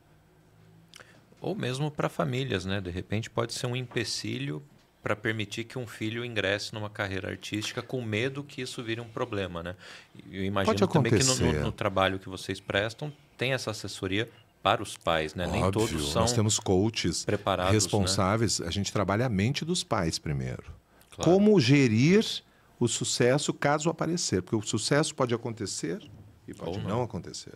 Ou mesmo para famílias, né, de repente pode ser um empecilho para permitir que um filho ingresse numa carreira artística com medo que isso vire um problema, né? Eu imagino também que no, no, no, trabalho que vocês prestam tem essa assessoria para os pais, né? Óbvio, Nem todos são nós temos coaches preparados, né? responsáveis. Né? A gente trabalha a mente dos pais primeiro. Claro. Como gerir o sucesso caso aparecer, porque o sucesso pode acontecer e pode não. não acontecer.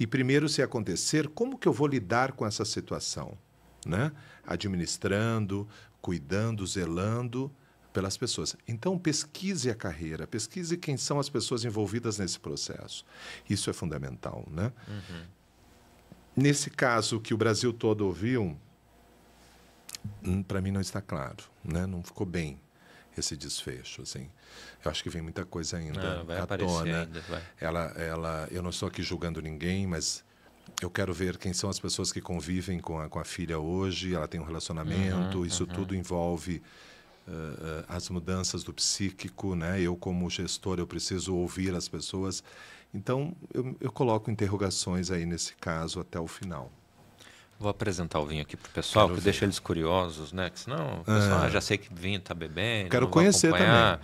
E primeiro, se acontecer, como que eu vou lidar com essa situação? Né? administrando, cuidando, zelando pelas pessoas. Então, pesquise a carreira, pesquise quem são as pessoas envolvidas nesse processo. Isso é fundamental, né? Uhum. Nesse caso que o Brasil todo ouviu, hum, para mim não está claro, né? Não ficou bem esse desfecho, assim. Eu acho que vem muita coisa ainda ah, vai à tona. Ainda, vai. Ela, ela, eu não estou aqui julgando ninguém, mas eu quero ver quem são as pessoas que convivem com a, com a filha hoje, ela tem um relacionamento, uhum, isso uhum. tudo envolve uh, as mudanças do psíquico, né? Eu, como gestor, eu preciso ouvir as pessoas. Então, eu, eu coloco interrogações aí nesse caso até o final. Vou apresentar o vinho aqui para o pessoal, quero que deixa eles curiosos, né? Que senão o ah. pessoal ah. já sei que vinho está bebendo. Quero conhecer também.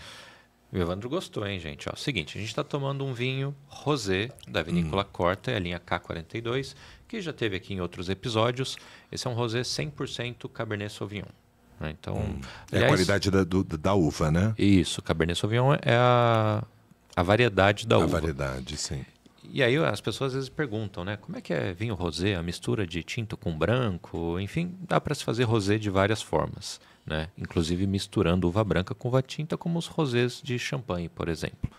O Evandro gostou, hein, gente? Ó, seguinte, a gente está tomando um vinho rosé da vinícola hum. Corta, é a linha K42, que já teve aqui em outros episódios. Esse é um rosé 100% Cabernet Sauvignon. Né? Então, hum. aliás, é a qualidade da, do, da uva, né? Isso, Cabernet Sauvignon é a, a variedade da a uva. A variedade, sim. E aí as pessoas às vezes perguntam, né? Como é que é vinho rosé, a mistura de tinto com branco? Enfim, dá para se fazer rosé de várias formas né? inclusive misturando uva branca com uva tinta, como os rosés de champanhe, por exemplo.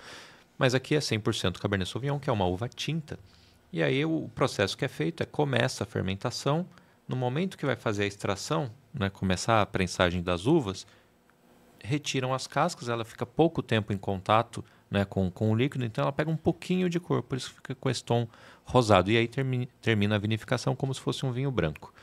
Mas aqui é 100% Cabernet Sauvignon, que é uma uva tinta. E aí o processo que é feito é começa a fermentação, no momento que vai fazer a extração, né, começar a prensagem das uvas, retiram as cascas, ela fica pouco tempo em contato né, com, com o líquido, então ela pega um pouquinho de cor, por isso fica com esse tom rosado. E aí termina a vinificação como se fosse um vinho branco.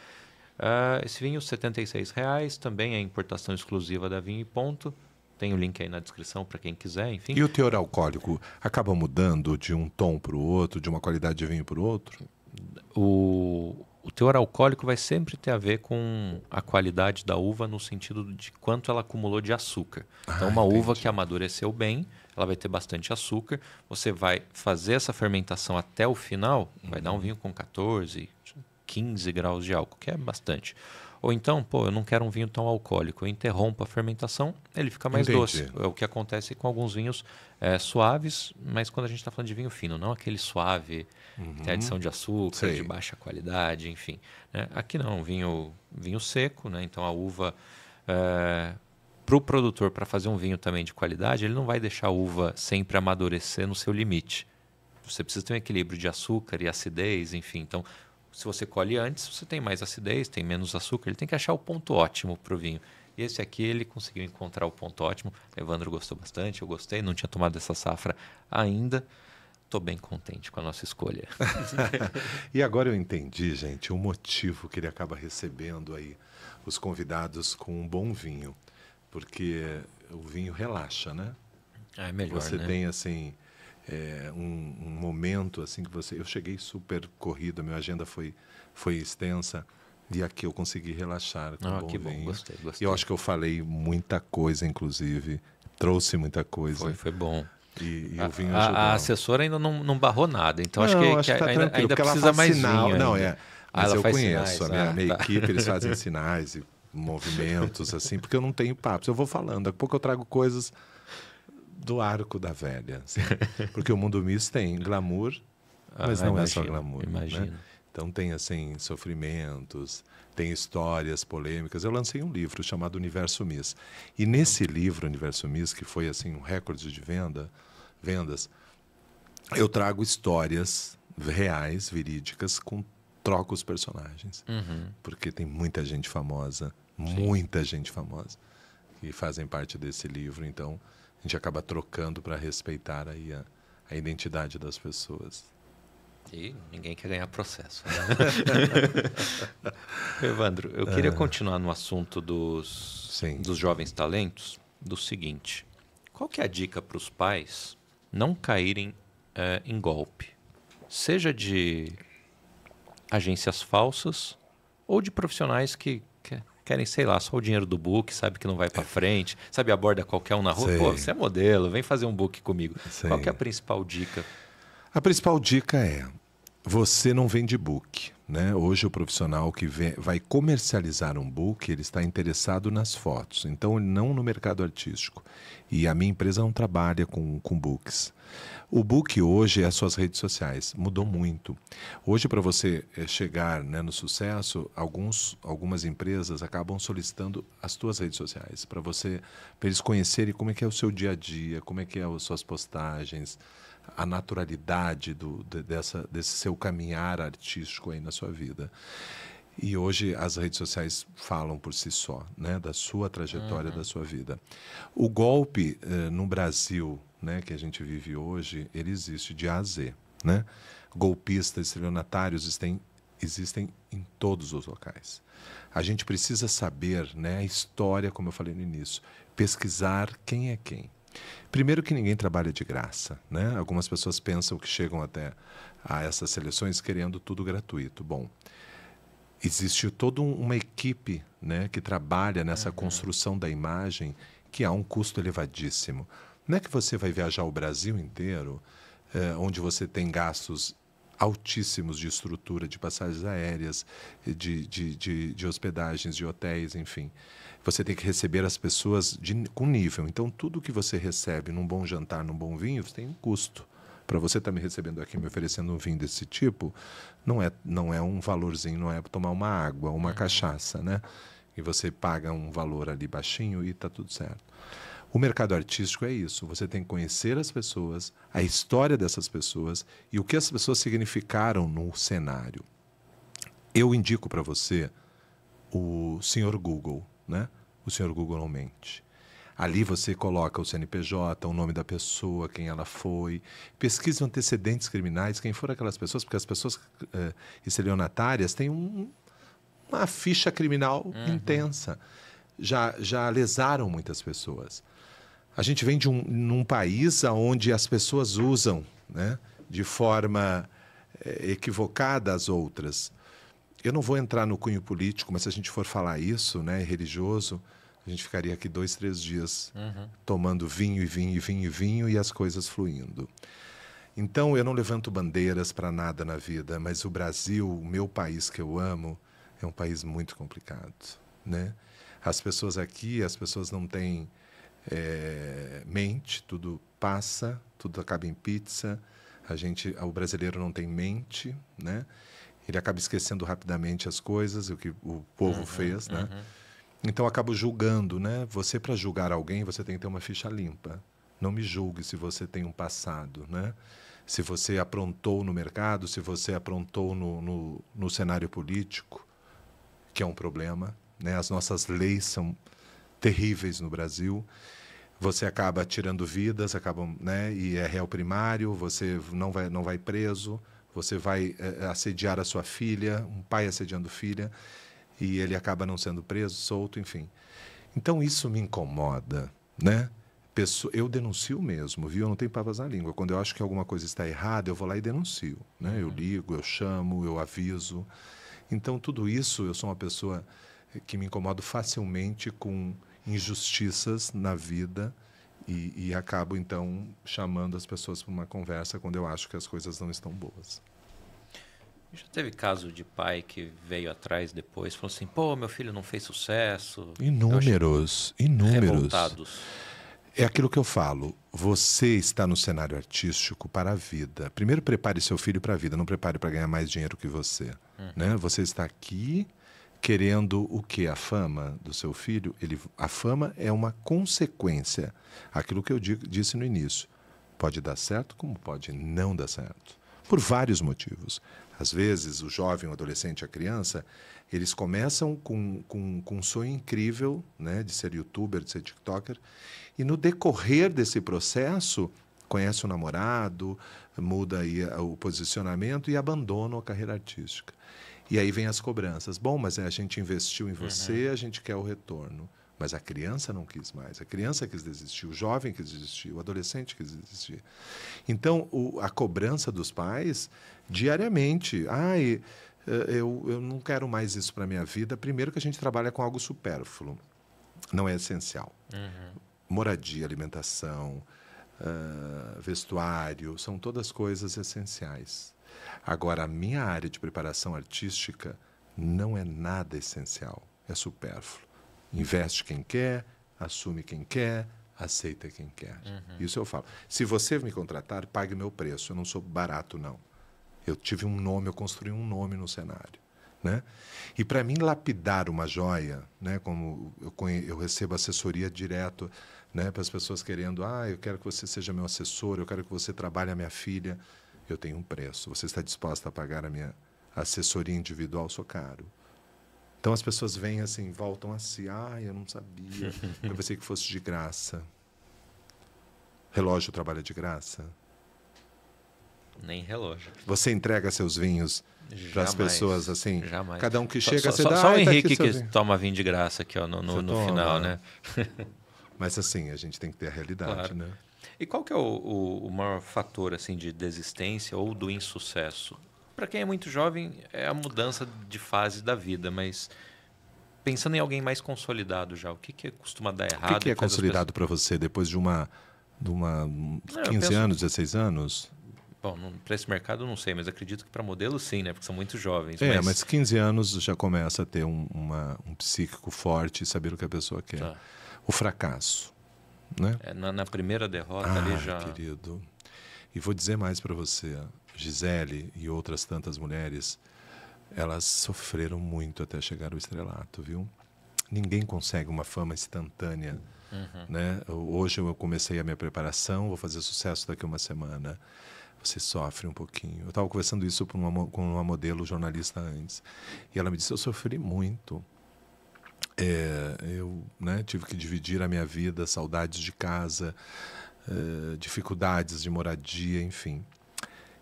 Uh, esse vinho, R$ 76,00, também é importação exclusiva da Vinho e Ponto. Tem o link aí na descrição para quem quiser, enfim. E o teor alcoólico acaba mudando de um tom para o outro, de uma qualidade de vinho para o outro? O, teor alcoólico vai sempre ter a ver com a qualidade da uva no sentido de quanto ela acumulou de açúcar. Ah, então, uma entendi. uva que amadureceu bem, ela vai ter bastante açúcar. Você vai fazer essa fermentação até o final, uhum. vai dar um uhum. vinho com 14, 15 graus de álcool, que é bastante. Ou então, pô, eu não quero um vinho tão alcoólico. Eu interrompo a fermentação, ele fica mais Entendi. doce. É o que acontece com alguns vinhos é, suaves, mas quando a gente está falando de vinho fino, não aquele suave uhum. que tem é adição de açúcar, Sei. de baixa qualidade, enfim. Né? Aqui não, vinho, vinho seco, né? então a uva. É, eh, para o produtor, para fazer um vinho também de qualidade, ele não vai deixar a uva sempre amadurecer no seu limite. Você precisa ter um equilíbrio de açúcar e acidez, enfim. Então, se você colhe antes, você tem mais acidez, tem menos açúcar, ele tem que achar o ponto ótimo para o vinho. E esse aqui ele conseguiu encontrar o ponto ótimo. Evandro gostou bastante, eu gostei, não tinha tomado essa safra ainda. Estou bem contente com a nossa escolha. (laughs) (laughs) e agora eu entendi, gente, o motivo que ele acaba recebendo aí os convidados com um bom vinho. Porque o vinho relaxa, né? Ah, é melhor. Você né? tem assim é, um, um, momento assim que você. Eu cheguei super corrido, minha agenda foi, foi extensa. E aqui eu consegui relaxar. ah, que bom, gostei, gostei. Eu acho que eu falei muita coisa, inclusive. Trouxe muita coisa. Foi, foi bom. E, e a, o vinho A, a assessora ainda não, não barrou nada, então não, acho que, acho que, que tá ainda, ainda precisa mais sinal. Não, ainda. é. Ah, mas ah, eu conheço. Sinais, a minha, ah, minha tá. equipe, eles fazem (laughs) sinais e movimentos, assim, porque eu não tenho papos. Eu vou falando. Daqui a pouco eu trago coisas do arco da velha. Assim. (laughs) Porque o mundo misto tem glamour, ah, mas ah, não imagino, é só glamour. Imagina. Né? Então tem assim sofrimentos, tem histórias polêmicas. Eu lancei um livro chamado Universo Miss. E nesse uhum. livro Universo Miss, que foi assim um recorde de venda, vendas, eu trago histórias reais, verídicas com troco os personagens. Uhum. Porque tem muita gente famosa, Sim. muita gente famosa que fazem parte desse livro, então a gente acaba trocando para respeitar aí a, a identidade das pessoas. E ninguém quer ganhar processo. Né? (laughs) Evandro, eu queria ah. continuar no assunto dos, Sim. dos jovens talentos do seguinte. Qual que é a dica para os pais não caírem é, em golpe? Seja de agências falsas ou de profissionais que querem, sei lá, só o dinheiro do book, sabe que não vai para frente, sabe, aborda qualquer um na rua. Pô, você é modelo, vem fazer um book comigo. Qual é a principal dica? A principal dica é você não vende book. Né? Hoje o profissional que vem, vai comercializar um book, ele está interessado nas fotos, então não no mercado artístico. E a minha empresa não trabalha com, com books. O book hoje é as suas redes sociais, mudou muito. Hoje para você eh, chegar né, no sucesso, alguns, algumas empresas acabam solicitando as suas redes sociais, para você pra eles conhecerem como é que é o seu dia a dia, como é que é as suas postagens, a naturalidade do, de, dessa, desse seu caminhar artístico aí na sua vida. E hoje as redes sociais falam por si só, né, da sua trajetória, uhum. da sua vida. O golpe eh, no Brasil, né, que a gente vive hoje, ele existe de A a Z, né? Golpistas, estelionatários existem, existem em todos os locais. A gente precisa saber, né, a história, como eu falei no início, pesquisar quem é quem. Primeiro que ninguém trabalha de graça, né? Algumas pessoas pensam que chegam até a essas seleções querendo tudo gratuito. Bom, existe toda uma equipe, né, que trabalha nessa uhum. construção da imagem que há um custo elevadíssimo. Não é que você vai viajar o Brasil inteiro, é, onde você tem gastos altíssimos de estrutura, de passagens aéreas, de, de, de, de hospedagens, de hotéis, enfim você tem que receber as pessoas de, com nível. Então, tudo que você recebe num bom jantar, num bom vinho, tem um custo. Para você estar tá me recebendo aqui, me oferecendo um vinho desse tipo, não é, não é um valorzinho, não é tomar uma água, uma uhum. cachaça, né? E você paga um valor ali baixinho e está tudo certo. O mercado artístico é isso. Você tem que conhecer as pessoas, a história dessas pessoas e o que as pessoas significaram no cenário. Eu indico para você o Senhor Google, né? o senhor Google não mente. Ali você coloca o CNPJ, o nome da pessoa, quem ela foi, pesquisa antecedentes criminais, quem foram aquelas pessoas, porque as pessoas uh, eh, estelionatárias têm um, uma ficha criminal uhum. intensa. Já, já lesaram muitas pessoas. A gente vem de um num país onde as pessoas usam né, de forma eh, equivocada as outras. Eu não vou entrar no cunho político, mas se a gente for falar isso, né, religioso, a gente ficaria aqui dois, três dias uhum. tomando vinho e vinho e vinho e vinho e as coisas fluindo. Então eu não levanto bandeiras para nada na vida, mas o Brasil, o meu país que eu amo, é um país muito complicado, né? As pessoas aqui, as pessoas não têm é, mente, tudo passa, tudo acaba em pizza. A gente, ah, o brasileiro não tem mente, né? Ele acaba esquecendo rapidamente as coisas, o que o povo uhum, fez, né? Uhum. Então eu acabo julgando, né? Você para julgar alguém, você tem que ter uma ficha limpa. Não me julgue se você tem um passado, né? Se você aprontou no mercado, se você aprontou no, no, no cenário político, que é um problema, né? As nossas leis são terríveis no Brasil. Você acaba tirando vidas, acaba, né? E é réu primário. Você não vai não vai preso. Você vai é, assediar a sua filha, um pai assediando filha e ele acaba não sendo preso, solto, enfim. Então isso me incomoda, né? eu denuncio mesmo, viu? Eu não tenho pavas na língua. Quando eu acho que alguma coisa está errada, eu vou lá e denuncio. Né? Eu uhum. ligo, eu chamo, eu aviso. Então, tudo isso, eu sou uma pessoa que me incomodo facilmente com injustiças na vida e, e acabo, então, chamando as pessoas para uma conversa quando eu acho que as coisas não estão boas. Já teve caso de pai que veio atrás depois, falou assim: pô, meu filho não fez sucesso. Inúmeros, inúmeros. Revoltados. É aquilo que eu falo. Você está no cenário artístico para a vida. Primeiro, prepare seu filho para a vida, não prepare para ganhar mais dinheiro que você. Uhum. Né? Você está aqui querendo o que a fama do seu filho ele a fama é uma consequência aquilo que eu digo, disse no início pode dar certo como pode não dar certo por vários motivos às vezes, o jovem, o adolescente, a criança, eles começam com, com, com um sonho incrível né, de ser youtuber, de ser tiktoker, e no decorrer desse processo, conhece o namorado, muda aí o posicionamento e abandona a carreira artística. E aí vem as cobranças. Bom, mas a gente investiu em você, uhum. a gente quer o retorno. Mas a criança não quis mais, a criança quis desistir, o jovem quis desistir, o adolescente quis desistir. Então, o, a cobrança dos pais, diariamente, ai, ah, eu, eu não quero mais isso para minha vida. Primeiro que a gente trabalha com algo supérfluo, não é essencial. Uhum. Moradia, alimentação, uh, vestuário, são todas coisas essenciais. Agora, a minha área de preparação artística não é nada essencial, é supérfluo. Investe quem quer, assume quem quer, aceita quem quer. Uhum. Isso eu falo. Se você me contratar, pague meu preço. Eu não sou barato, não. Eu tive um nome, eu construí um nome no cenário. Né? E para mim, lapidar uma joia, né? como eu, eu recebo assessoria direto né? para as pessoas querendo, ah, eu quero que você seja meu assessor, eu quero que você trabalhe a minha filha. Eu tenho um preço. Você está disposta a pagar a minha assessoria individual? Sou caro. Então as pessoas vêm assim, voltam assim, ah, eu não sabia, eu pensei que fosse de graça. Relógio trabalha de graça? Nem relógio. Você entrega seus vinhos para as pessoas assim? Jamais. Cada um que chega, só, você só, dá. Só o tá Henrique tá que toma vinho de graça aqui ó, no, no, no final, né? Mas assim, a gente tem que ter a realidade, claro. né? E qual que é o, o, o maior fator assim de desistência ou do insucesso para quem é muito jovem, é a mudança de fase da vida, mas pensando em alguém mais consolidado já, o que, que costuma dar errado? O que, que é consolidado para você depois de uma, de uma 15 é, penso... anos, 16 anos? Bom, para esse mercado não sei, mas acredito que para modelo sim, né? Porque são muito jovens. É, mas, mas 15 anos já começa a ter um, uma, um psíquico forte e saber o que a pessoa quer. Tá. O fracasso. Né? É, na, na, primeira derrota ah, ali já. Querido. E vou dizer mais para você. Gisele e outras tantas mulheres, elas sofreram muito até chegar ao estrelato, viu? Ninguém consegue uma fama instantânea. Uhum. Né? Hoje eu comecei a minha preparação, vou fazer sucesso daqui a uma semana. Você sofre um pouquinho. Eu estava conversando isso com uma, com uma modelo jornalista antes. E ela me disse: Eu sofri muito. É, eu né, tive que dividir a minha vida, saudades de casa, é, dificuldades de moradia, enfim.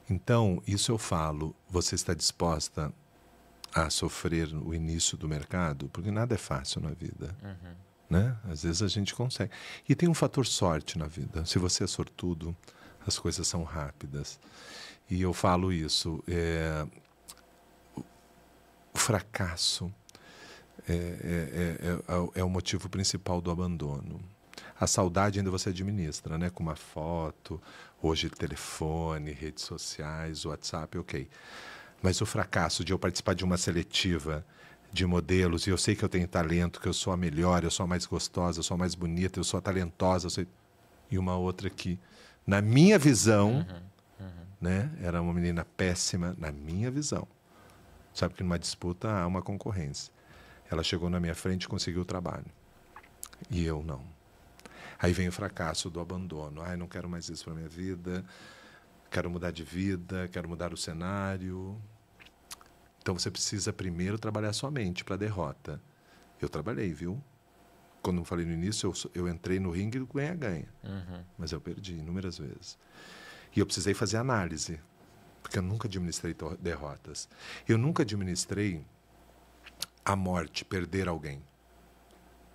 Então, isso eu falo, você está disposta a sofrer o início do mercado? Porque nada é fácil na vida. Uhum. Né? Às vezes a gente consegue. E tem um fator sorte na vida. Se você é sortudo, as coisas são rápidas. E eu falo isso. É... O fracasso é, é, é, o motivo principal do abandono. A saudade ainda você administra, né? Com uma foto, Hoje, telefone, redes sociais, WhatsApp, ok. Mas o fracasso de eu participar de uma seletiva de modelos e eu sei que eu tenho talento, que eu sou a melhor, eu sou a mais gostosa, eu sou a mais bonita, eu sou a talentosa, sou... e uma outra que, na minha visão, uhum, uhum. né, era uma menina péssima, na minha visão. Sabe que numa disputa há uma concorrência. Ela chegou na minha frente e conseguiu o trabalho. E eu não. Aí vem o fracasso do abandono. Ai, não quero mais isso para minha vida. Quero mudar de vida, quero mudar o cenário. Então você precisa primeiro trabalhar sua mente para a derrota. Eu trabalhei, viu? Quando eu falei no início, eu, eu entrei no ringue do ganha-ganha. Uhum. Mas eu perdi inúmeras vezes. E eu precisei fazer análise, porque eu nunca administrei derrotas. Eu nunca administrei a morte, perder alguém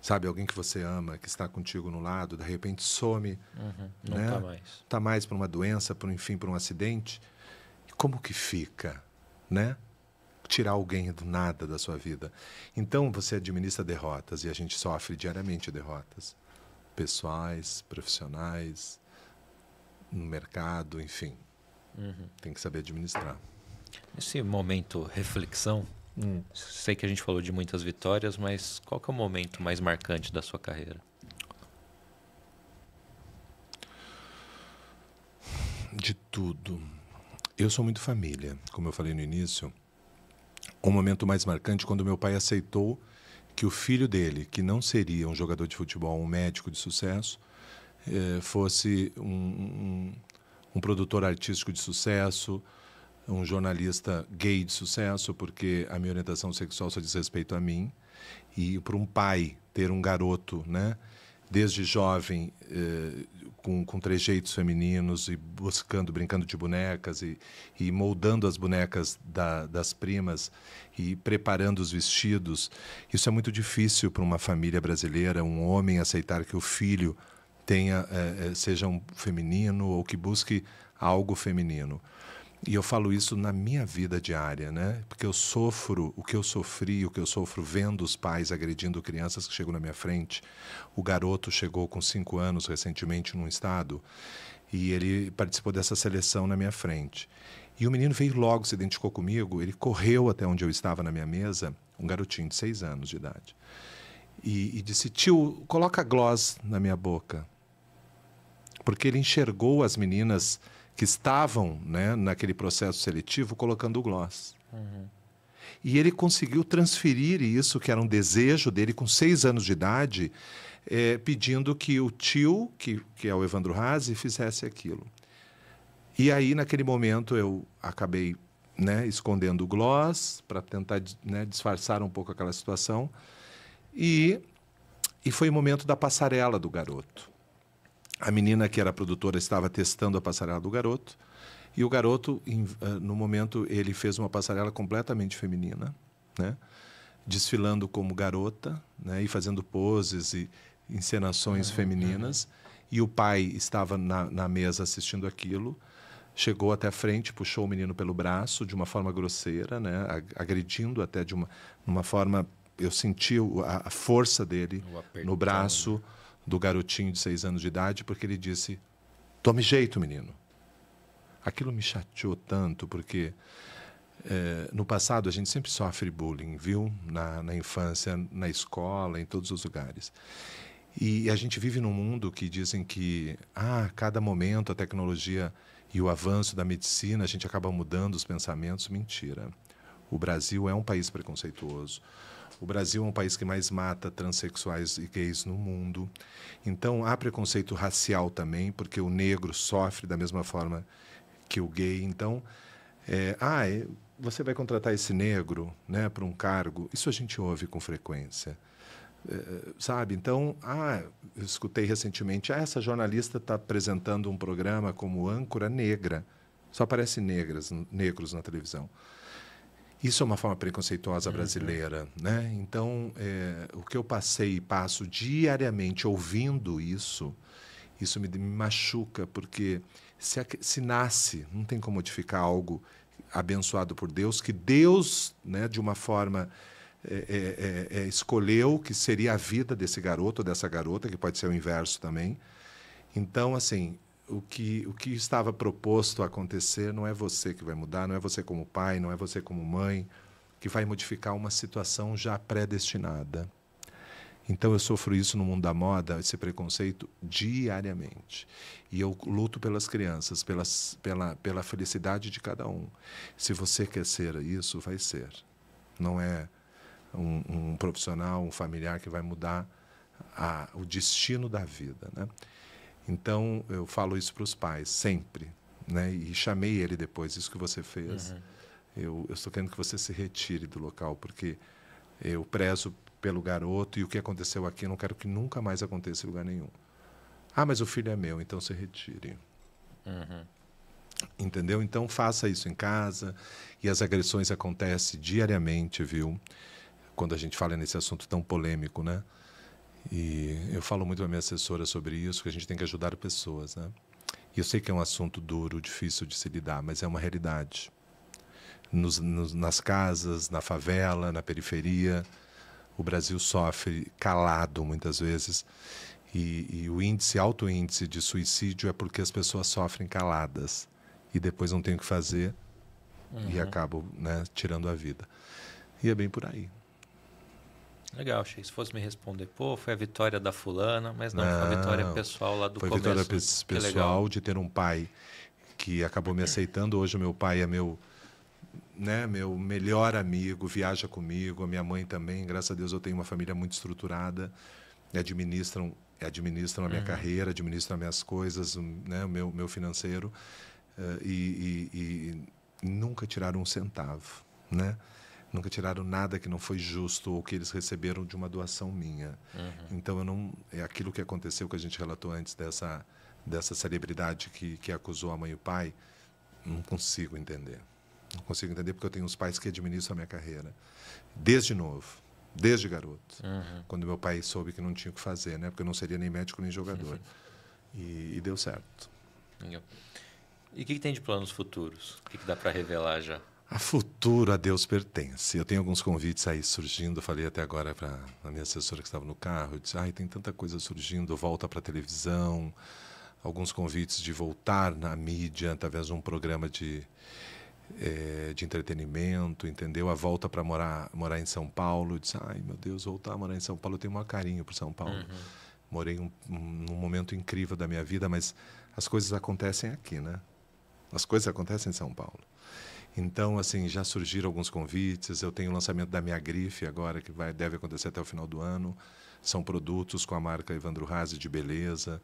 sabe, alguém que você ama, que está contigo no lado, de repente some, uhum, não né? Tá mais. está mais para uma doença, para um enfim, para um acidente. Como que fica, né? Tirar alguém do nada da sua vida. Então você administra derrotas e a gente sofre diariamente derrotas, pessoais, profissionais, no mercado, enfim. Uhum. Tem que saber administrar. Nesse momento reflexão, Hum. Sei que a gente falou de muitas vitórias, mas qual é o momento mais marcante da sua carreira? De tudo. Eu sou muito família, como eu falei no início. O um momento mais marcante é quando meu pai aceitou que o filho dele, que não seria um jogador de futebol, um médico de sucesso, eh, fosse um, um, um produtor artístico de sucesso, um jornalista gay de sucesso, porque a minha orientação sexual só diz respeito a mim, e para um pai ter um garoto, né? Desde jovem, eh, com, com trejeitos femininos e buscando, brincando de bonecas e, e moldando as bonecas da, das primas e preparando os vestidos. Isso é muito difícil para uma família brasileira, um homem aceitar que o filho tenha, eh, eh seja um feminino ou que busque algo feminino. E eu falo isso na minha vida diária, né? Porque eu sofro o que eu sofri, o que eu sofro vendo os pais agredindo crianças que chegam na minha frente. O garoto chegou com cinco anos recentemente num estado e ele participou dessa seleção na minha frente. E o menino veio logo, se identificou comigo, ele correu até onde eu estava na minha mesa, um garotinho de seis anos de idade, e, e disse: Tio, coloca gloss na minha boca. Porque ele enxergou as meninas que estavam né, naquele processo seletivo colocando o gloss. Uhum. E ele conseguiu transferir isso, que era um desejo dele, com seis anos de idade, é, pedindo que o tio, que, que é o Evandro Razi, fizesse aquilo. E aí, naquele momento, eu acabei né, escondendo o gloss para tentar né, disfarçar um pouco aquela situação. E, e foi o momento da passarela do garoto. A menina que era produtora estava testando a passarela do garoto. E o garoto, em, ah, no momento, ele fez uma passarela completamente feminina, né? desfilando como garota né? e fazendo poses e encenações uhum, femininas. Uhum. E o pai estava na, na mesa assistindo aquilo chegou até a frente, puxou o menino pelo braço de uma forma grosseira, né? agredindo até de uma, uma forma. Eu senti a, a força dele no braço. Né? do garotinho de seis anos de idade porque ele disse: Tome jeito, menino. Aquilo me chateou tanto porque é, no passado a gente sempre sofre bullying, viu? Na, na infância, na escola, em todos os lugares. E a gente vive num mundo que dizem que ah, a cada momento a tecnologia e o avanço da medicina, a gente acaba mudando os pensamentos. Mentira. O Brasil é um país preconceituoso. O Brasil é um país que mais mata transexuais e gays no mundo. Então há preconceito racial também, porque o negro sofre da mesma forma que o gay. Então, é, ah, é, você vai contratar esse negro, né, para um cargo? Isso a gente ouve com frequência. É, sabe? Então, ah, eu escutei recentemente, ah, essa jornalista está apresentando um programa como âncora negra. Só aparecem negras, negros na televisão. Isso é uma forma preconceituosa uhum. brasileira, uhum. né? Então, é, o que eu passei e passo diariamente ouvindo isso, isso me, me machuca, porque se, se nasce, não tem como modificar algo abençoado por Deus, que Deus, né, de uma forma... É, é, é, é escolheu que seria a vida desse garoto, ou dessa garota, que pode ser o inverso também. Então, assim, o que, o que estava proposto a acontecer não é você que vai mudar, não é você como pai, não é você como mãe, que vai modificar uma situação já predestinada. Então eu sofro isso no mundo da moda, esse preconceito, diariamente. E eu luto pelas crianças, pelas, pela, pela felicidade de cada um. Se você quer ser isso, vai ser. Não é um, um profissional, um familiar que vai mudar a, o destino da vida. Né? Então, eu falo isso para os pais, sempre. Né? E chamei ele depois, isso que você fez. Uhum. Eu, eu estou querendo que você se retire do local, porque eu prezo pelo garoto e o que aconteceu aqui eu não quero que nunca mais aconteça em lugar nenhum. Ah, mas o filho é meu, então se retire. Uhum. Entendeu? Então faça isso em casa e as agressões acontecem diariamente, viu? Quando a gente fala nesse assunto tão polêmico, né? E eu falo muito com a minha assessora sobre isso, que a gente tem que ajudar pessoas, né? E eu sei que é um assunto duro, difícil de se lidar, mas é uma realidade. Nos, nos, nas casas, na favela, na periferia, o Brasil sofre calado muitas vezes. E, e o índice, alto índice de suicídio é porque as pessoas sofrem caladas e depois não tem o que fazer uhum. e acabam né, tirando a vida. E é bem por aí. Legal, achei se fosse me responder, pô, foi a vitória da fulana, mas não, não foi a vitória pessoal lá do foi começo. Foi a vitória pessoal de ter um pai que acabou me aceitando. Hoje meu pai é meu, né, meu melhor amigo, viaja comigo, a minha mãe também. Graças a Deus eu tenho uma família muito estruturada, administram, administram a minha uhum. carreira, administram as minhas coisas, né, o meu, meu financeiro. Uh, e, e, e nunca tiraram um centavo, né? Nunca tiraram nada que não foi justo ou que eles receberam de uma doação minha. Uhum. Então eu não é aquilo que aconteceu que a gente relatou antes dessa dessa celebridade que que acusou a mãe e o pai, não consigo entender. Não consigo entender porque eu tenho os pais que administram a minha carreira desde novo desde garoto. Uhum. Quando meu pai soube que não tinha o que fazer, né? Porque eu não seria nem médico nem jogador. Uhum. (laughs) E, e, deu certo. E o que, que, tem de planos futuros? O que, que dá para revelar já? A futuro a Deus pertence. Eu tenho alguns convites aí surgindo. falei até agora para a minha assessora que estava no carro. Eu disse: ai, tem tanta coisa surgindo. Volta para a televisão. Alguns convites de voltar na mídia através de um programa de, é, de entretenimento, entendeu? A volta para morar, morar em São Paulo. Eu disse: ai, meu Deus, voltar a morar em São Paulo. Eu tenho o maior carinho por São Paulo. Uhum. Morei um, um momento incrível da minha vida, mas as coisas acontecem aqui, né? As coisas acontecem em São Paulo. Então, assim, já surgiram alguns convites. Eu tenho o lançamento da minha grife agora, que vai, deve acontecer até o final do ano. São produtos com a marca Evandro Razi de beleza.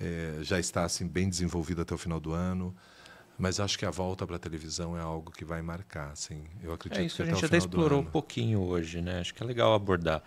É, já está assim bem desenvolvido até o final do ano. Mas acho que a volta para a televisão é algo que vai marcar, assim. Eu é acredito é isso, que a gente até explorou um pouquinho hoje, né? Acho que é legal abordar.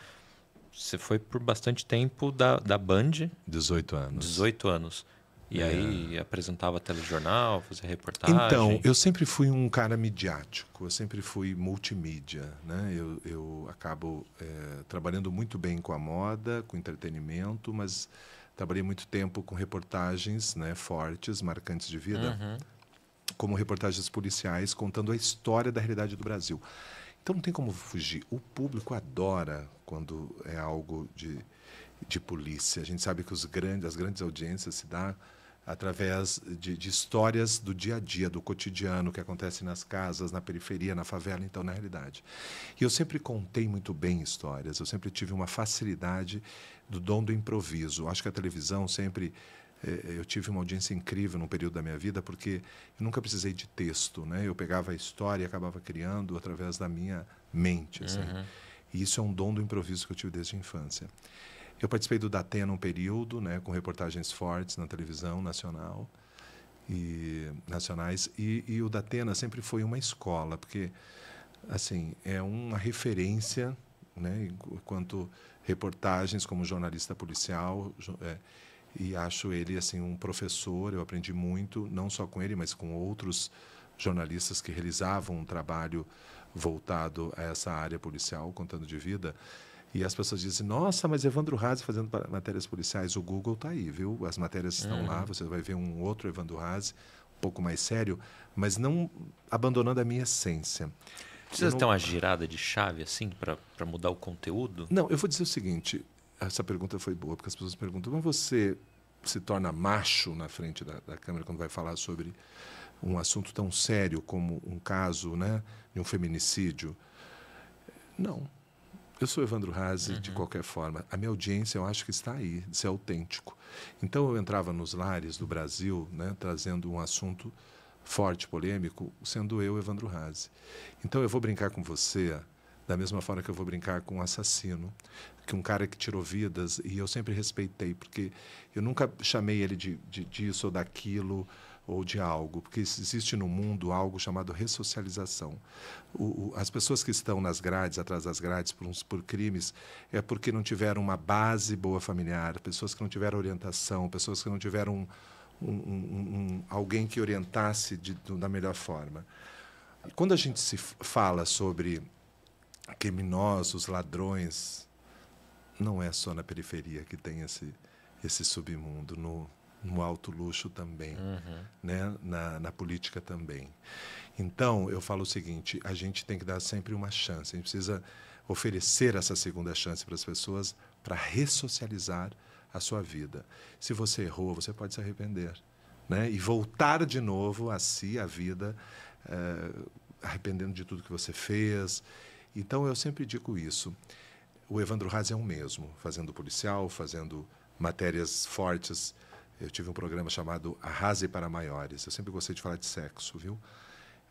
Você foi por bastante tempo da, da Band. 18 anos. 18 anos. E é. aí apresentava telejornal, fazia reportagem? Então, eu sempre fui um cara midiático, eu sempre fui multimídia. Né? Eu, eu acabo é, trabalhando muito bem com a moda, com entretenimento, mas trabalhei muito tempo com reportagens né, fortes, marcantes de vida, uhum. como reportagens policiais contando a história da realidade do Brasil. Então não tem como fugir. O público adora quando é algo de, de polícia. A gente sabe que os grandes, as grandes audiências se dão através de, de, histórias do dia a dia, do cotidiano, que acontece nas casas, na periferia, na favela, então, na realidade. E eu sempre contei muito bem histórias, eu sempre tive uma facilidade do dom do improviso. Acho que a televisão sempre. Eh, eh, eu tive uma audiência incrível num período da minha vida, porque eu nunca precisei de texto, né? Eu pegava a história e acabava criando através da minha mente, assim. Uhum. E isso é um dom do improviso que eu tive desde a infância. Eu participei do Datena um período, né, com reportagens fortes na televisão nacional e nacionais e, e o Datena sempre foi uma escola, porque assim, é uma referência, né, quanto reportagens como jornalista policial, é, e acho ele assim um professor, eu aprendi muito, não só com ele, mas com outros jornalistas que realizavam um trabalho voltado a essa área policial, contando de vida. E as pessoas dizem, nossa, mas Evandro Razi fazendo matérias policiais, o Google está aí, viu? As matérias estão uhum. lá, é. você vai ver um outro Evandro Razi, um pouco mais sério, mas não abandonando a minha essência. Precisa não... ter uma girada de chave assim para mudar o conteúdo? Não, eu vou dizer o seguinte, essa pergunta foi boa, porque as pessoas perguntam, mas você se torna macho na frente da, da câmera quando vai falar sobre um assunto tão sério como um caso né, de um feminicídio? Não. Eu sou Evandro Razi, uhum. de qualquer forma. A minha audiência, eu acho que está aí, de ser é autêntico. Então, eu entrava nos lares do Brasil, né, trazendo um assunto forte, polêmico, sendo eu, Evandro Razi. Então, eu vou brincar com você da mesma forma que eu vou brincar com um assassino, que um cara que tirou vidas, e eu sempre respeitei, porque eu nunca chamei ele de, de disso ou daquilo, ou de algo, porque existe no mundo algo chamado ressocialização. O, o, as pessoas que estão nas grades, atrás das grades, por, uns, por crimes, é porque não tiveram uma base boa familiar, pessoas que não tiveram orientação, pessoas que não tiveram um, um, um, alguém que orientasse de, de, da melhor forma. Quando a gente se fala sobre criminosos, ladrões, não é só na periferia que tem esse, esse submundo. No, no alto luxo também, uhum. né? na, na política também. Então, eu falo o seguinte: a gente tem que dar sempre uma chance, a gente precisa oferecer essa segunda chance para as pessoas para ressocializar a sua vida. Se você errou, você pode se arrepender né? e voltar de novo a si, a vida, eh, arrependendo de tudo que você fez. Então, eu sempre digo isso. O Evandro Haas é o mesmo, fazendo policial, fazendo matérias fortes eu tive um programa chamado Arrase para Maiores. Eu sempre gostei de falar de sexo, viu?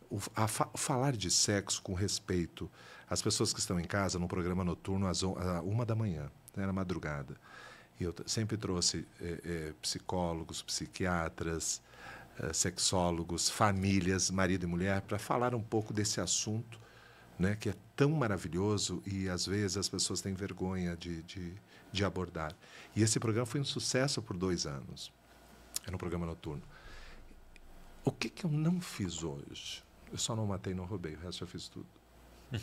O, a, fa, falar de sexo com respeito às pessoas que estão em casa num programa noturno às on, à uma da manhã, né, na madrugada. E eu sempre trouxe é, é, psicólogos, psiquiatras, é, sexólogos, famílias, marido e mulher, para falar um pouco desse assunto né, que é tão maravilhoso e às vezes as pessoas têm vergonha de, de, de abordar. E esse programa foi um sucesso por dois anos. É no programa noturno. O que, que eu não fiz hoje? Eu só não matei, não roubei, o resto eu fiz tudo. (laughs)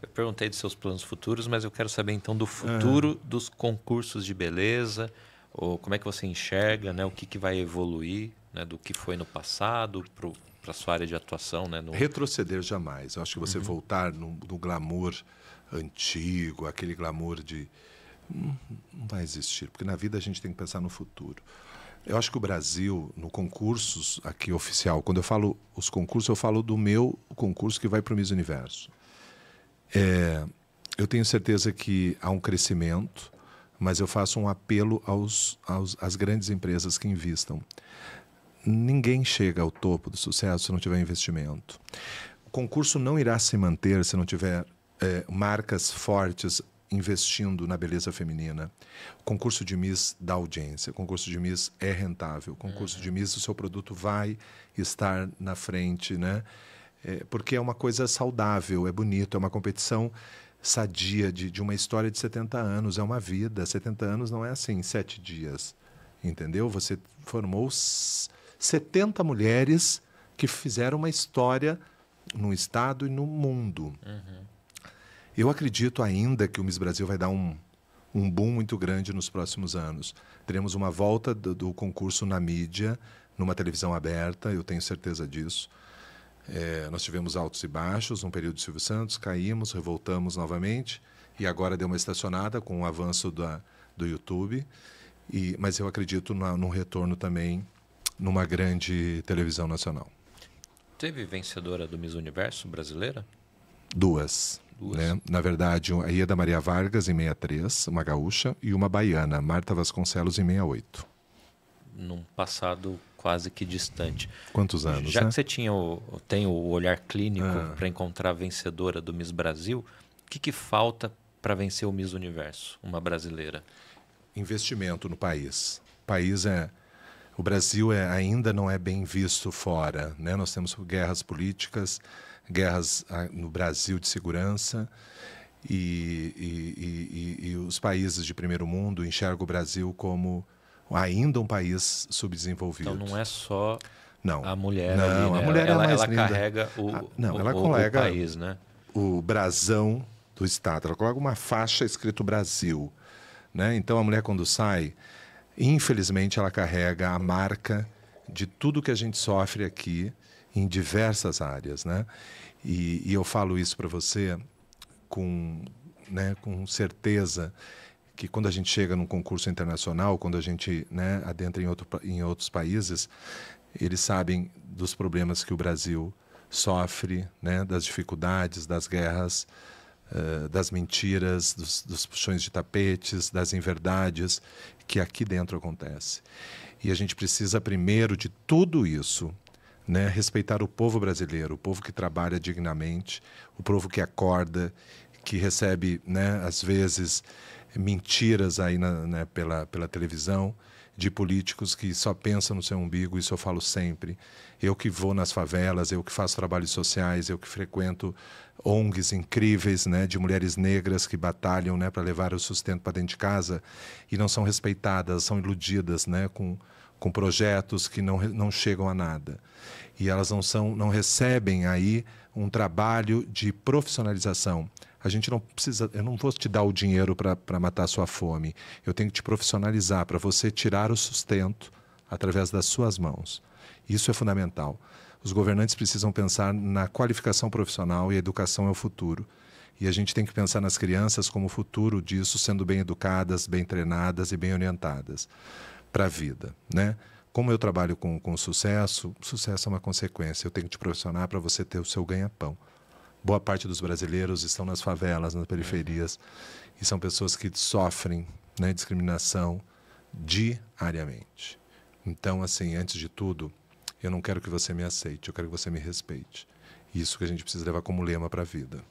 Eu perguntei dos seus planos futuros, mas eu quero saber então do futuro ah. dos concursos de beleza, ou como é que você enxerga, né, o que, que vai evoluir, né, do que foi no passado para a sua área de atuação, né? No... Retroceder jamais. Eu acho que você uhum. voltar no, no, glamour antigo, aquele glamour de hum, não vai existir, porque na vida a gente tem que pensar no futuro. Eu acho que o Brasil, no concursos aqui oficial, quando eu falo os concursos, eu falo do meu concurso que vai para o Miss Universo. É, eu tenho certeza que há um crescimento, mas eu faço um apelo aos, aos, às grandes empresas que investam. Ninguém chega ao topo do sucesso se não tiver investimento. O concurso não irá se manter se não tiver é, marcas fortes investindo na beleza feminina. O concurso de Miss dá audiência, o concurso de Miss é rentável, o concurso uhum. de Miss, o seu produto vai estar na frente, né? É, porque é uma coisa saudável, é bonito, é uma competição sadia de, de uma história de 70 anos, é uma vida. 70 anos não é assim, sete dias, entendeu? Você formou 70 mulheres que fizeram uma história no Estado e no mundo. Uhum. Eu acredito ainda que o Miss Brasil vai dar um, um boom muito grande nos próximos anos. Teremos uma volta do, do concurso na mídia, numa televisão aberta, eu tenho certeza disso. É, nós tivemos altos e baixos, um período de Silvio Santos, caímos, revoltamos novamente, e agora deu uma estacionada com o avanço da, do YouTube. E, mas eu acredito num retorno também numa grande televisão nacional. Teve vencedora do Miss Universo brasileira? Duas. Né? Na verdade, a Ieda Maria Vargas, em 63, uma gaúcha, e uma baiana, Marta Vasconcelos, em 68. Num passado quase que distante. Quantos anos? Já né? que você tinha o, tem o olhar clínico ah. para encontrar a vencedora do Miss Brasil, o que, que falta para vencer o Miss Universo, uma brasileira? Investimento no país. O país é. O Brasil é, ainda não é bem visto fora. Né? Nós temos guerras políticas guerras ah, no Brasil de segurança. E, e, e, e, os países de primeiro mundo enxergam o Brasil como ainda um país subdesenvolvido. Então não é só não. a mulher. Não, ali, né? a mulher é ela, é mais ela linda. carrega o, a, ah, não, o, ela o, o país, né? O brasão do Estado. Ela coloca uma faixa escrito Brasil. Né? Então a mulher quando sai, infelizmente ela carrega a marca de tudo que a gente sofre aqui em diversas áreas, né? E, e eu falo isso para você com, né, com certeza que quando a gente chega num concurso internacional, quando a gente né, adentra em, outro, em outros países, eles sabem dos problemas que o Brasil sofre, né, das dificuldades, das guerras, uh, das mentiras, dos, dos, puxões de tapetes, das inverdades que aqui dentro acontece. E a gente precisa primeiro de tudo isso né? Respeitar o povo brasileiro, o povo que trabalha dignamente, o povo que acorda, que recebe, né, às vezes mentiras aí na, né, pela, pela televisão de políticos que só pensam no seu umbigo, isso eu falo sempre. Eu que vou nas favelas, eu que faço trabalhos sociais, eu que frequento ONGs incríveis, né, de mulheres negras que batalham, né, para levar o sustento para dentro de casa e não são respeitadas, são iludidas, né, com com projetos que não, não chegam a nada. E elas não, são, não recebem aí um trabalho de profissionalização. A gente não precisa, eu não vou te dar o dinheiro para matar a sua fome. Eu tenho que te profissionalizar para você tirar o sustento através das suas mãos. Isso é fundamental. Os governantes precisam pensar na qualificação profissional e a educação é o futuro. E a gente tem que pensar nas crianças como o futuro disso, sendo bem educadas, bem treinadas e bem orientadas para a vida, né? Como eu trabalho com, com sucesso, sucesso é uma consequência. Eu tenho que te profissionar para você ter o seu ganha-pão. Boa parte dos brasileiros estão nas favelas, nas periferias, e são pessoas que sofrem né, discriminação diariamente. Então, assim, antes de tudo, eu não quero que você me aceite, eu quero que você me respeite. Isso que a gente precisa levar como lema para a vida.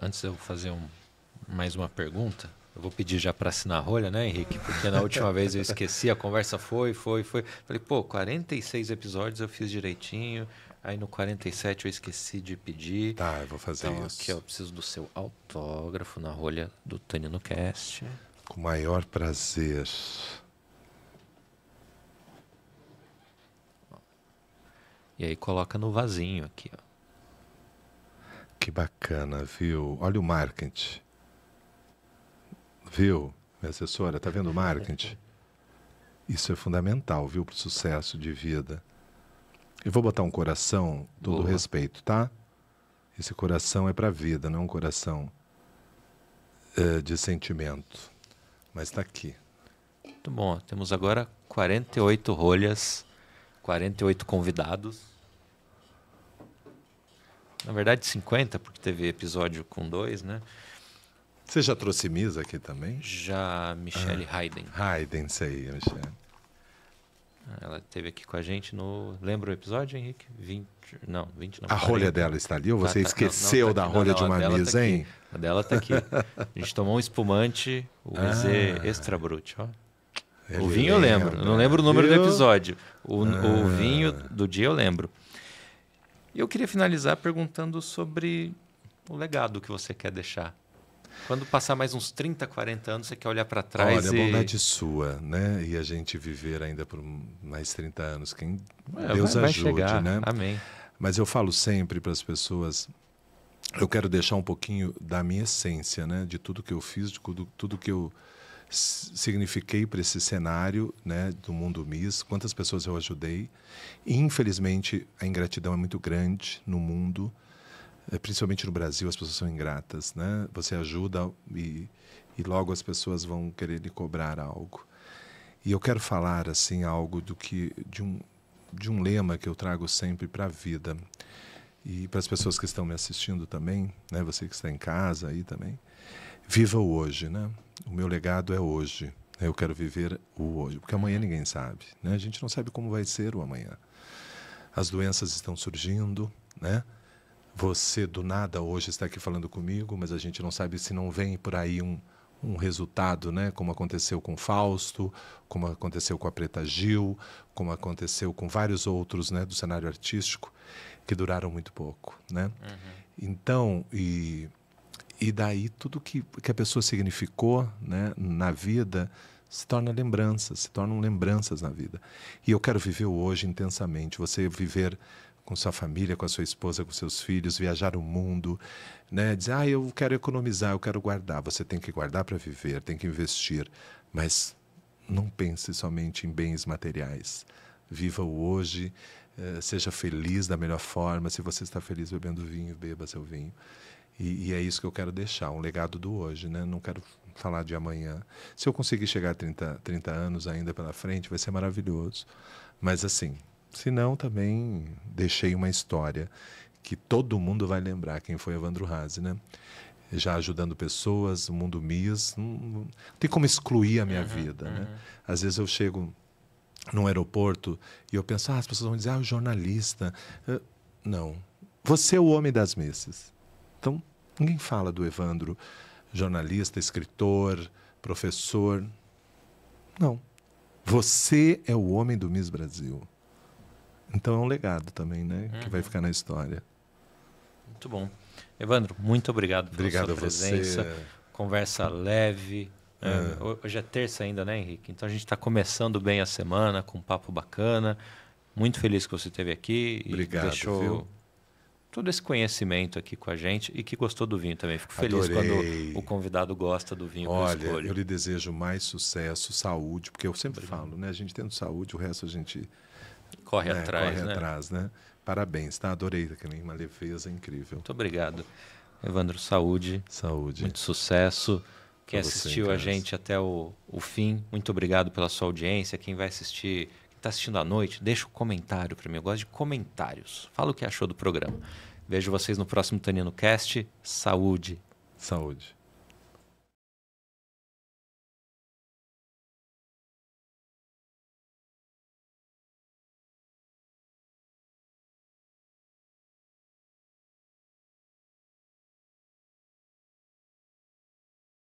Antes de eu fazer um, mais uma pergunta, eu vou pedir já para assinar a rolha, né, Henrique? Porque na última vez eu esqueci, a conversa foi, foi, foi. Falei, pô, 46 episódios eu fiz direitinho. Aí no 47 eu esqueci de pedir. Tá, eu vou fazer então, isso. Aqui eu preciso do seu autógrafo na rolha do Tânia no Cast. Com o maior prazer. E aí coloca no vasinho aqui, ó. Que bacana, viu? Olha o marketing. Viu, minha assessora, tá vendo o marketing? Isso é fundamental, viu, para o sucesso de vida. Eu vou botar um coração, todo Boa. respeito, tá? Esse coração é para a vida, não um coração uh, de sentimento. Mas está aqui. Muito bom. Temos agora 48 rolhas, 48 convidados. Na verdade, 50, porque teve episódio com dois, né? Você já trouxe Misa aqui também? Já, Michelle ah, Hayden. Hayden, isso aí, Michelle. Ela esteve aqui com a gente no. Lembra o episódio, Henrique? 20. Não, 20 não. A 40. rolha dela está ali? Ou você ah, tá, esqueceu não, não, tá da rolha não, de uma Misa, tá hein? A dela está aqui. (laughs) A gente tomou um espumante, o Rizé ah. Extra Brut, ó. O vinho lembra. eu lembro. Não lembro o número eu... do episódio. O, ah. o vinho do dia eu lembro. E eu queria finalizar perguntando sobre o legado que você quer deixar quando passar mais uns 30, 40 anos, você quer olhar para trás. Olha, e... bondade é sua, né? E a gente viver ainda por mais 30 anos. Quem é, Deus vai, ajude, vai né? Amém. Mas eu falo sempre para as pessoas. Eu quero deixar um pouquinho da minha essência, né? De tudo que eu fiz, de tudo, tudo que eu signifiquei para esse cenário né, do mundo Miss, quantas pessoas eu ajudei. Infelizmente, a ingratidão é muito grande no mundo. É, principalmente no Brasil, as pessoas são ingratas, né? Você ajuda e, e logo as pessoas vão querer lhe cobrar algo. E eu quero falar assim algo do que de um de um lema que eu trago sempre para a vida e para as pessoas que estão me assistindo também, né? Você que está em casa aí também, viva o hoje, né? O meu legado é hoje. Eu quero viver o hoje, porque amanhã ninguém sabe, né? A gente não sabe como vai ser o amanhã. As doenças estão surgindo, né? Você do nada hoje está aqui falando comigo, mas a gente não sabe se não vem por aí um, um resultado, né? Como aconteceu com Fausto, como aconteceu com a Preta Gil, como aconteceu com vários outros, né, do cenário artístico, que duraram muito pouco, né? Uhum. Então, e e daí tudo que, que a pessoa significou, né, na vida se torna lembranças, se tornam lembranças na vida. E eu quero viver hoje intensamente. Você viver com sua família, com a sua esposa, com seus filhos, viajar o mundo, né? Dizer, ah, eu quero economizar, eu quero guardar. Você tem que guardar para viver, tem que investir, mas não pense somente em bens materiais. Viva o hoje, eh, seja feliz da melhor forma. Se você está feliz bebendo vinho, beba seu vinho. E, e, é isso que eu quero deixar, um legado do hoje, né? Não quero falar de amanhã. Se eu conseguir chegar a 30, 30 anos ainda pela frente, vai ser maravilhoso. Mas assim, se não, também deixei uma história que todo mundo vai lembrar quem foi Evandro Razi, né? Já ajudando pessoas, o mundo MIS, não, não tem como excluir a minha uhum, vida, né? uhum. né? Às vezes eu chego num aeroporto e eu penso, ah, as pessoas vão dizer, ah, o jornalista. Eu, não. Você é o homem das missas. Então, ninguém fala do Evandro, jornalista, escritor, professor. Não. Você é o homem do Miss Brasil. Então é um legado também, né? Uhum. Que vai uhum. ficar na história. Muito bom. Evandro, muito obrigado pela obrigado sua presença. Você. Conversa leve. Uhum. Hoje é terça ainda, né, Henrique? Então a gente está começando bem a semana com um papo bacana. Muito feliz que você esteve aqui obrigado, e deixou viu? todo esse conhecimento aqui com a gente e que gostou do vinho também. Fico feliz Adorei. quando o convidado gosta do vinho. Olha, eu, eu lhe desejo mais sucesso, saúde, porque eu sempre Obrigado. falo, né? A gente tendo saúde, o resto a gente Corre né? atrás, corre né? atrás, né? Parabéns, tá? Adorei, uma leveza incrível. Muito obrigado. Evandro, saúde. Saúde. Muito sucesso. Quem assistiu a gente até o, o fim, muito obrigado pela sua audiência. Quem vai assistir, quem está assistindo à noite, deixa um comentário para mim. Eu gosto de comentários. Fala o que achou do programa. Vejo vocês no próximo Tanino Cast. Saúde. Saúde.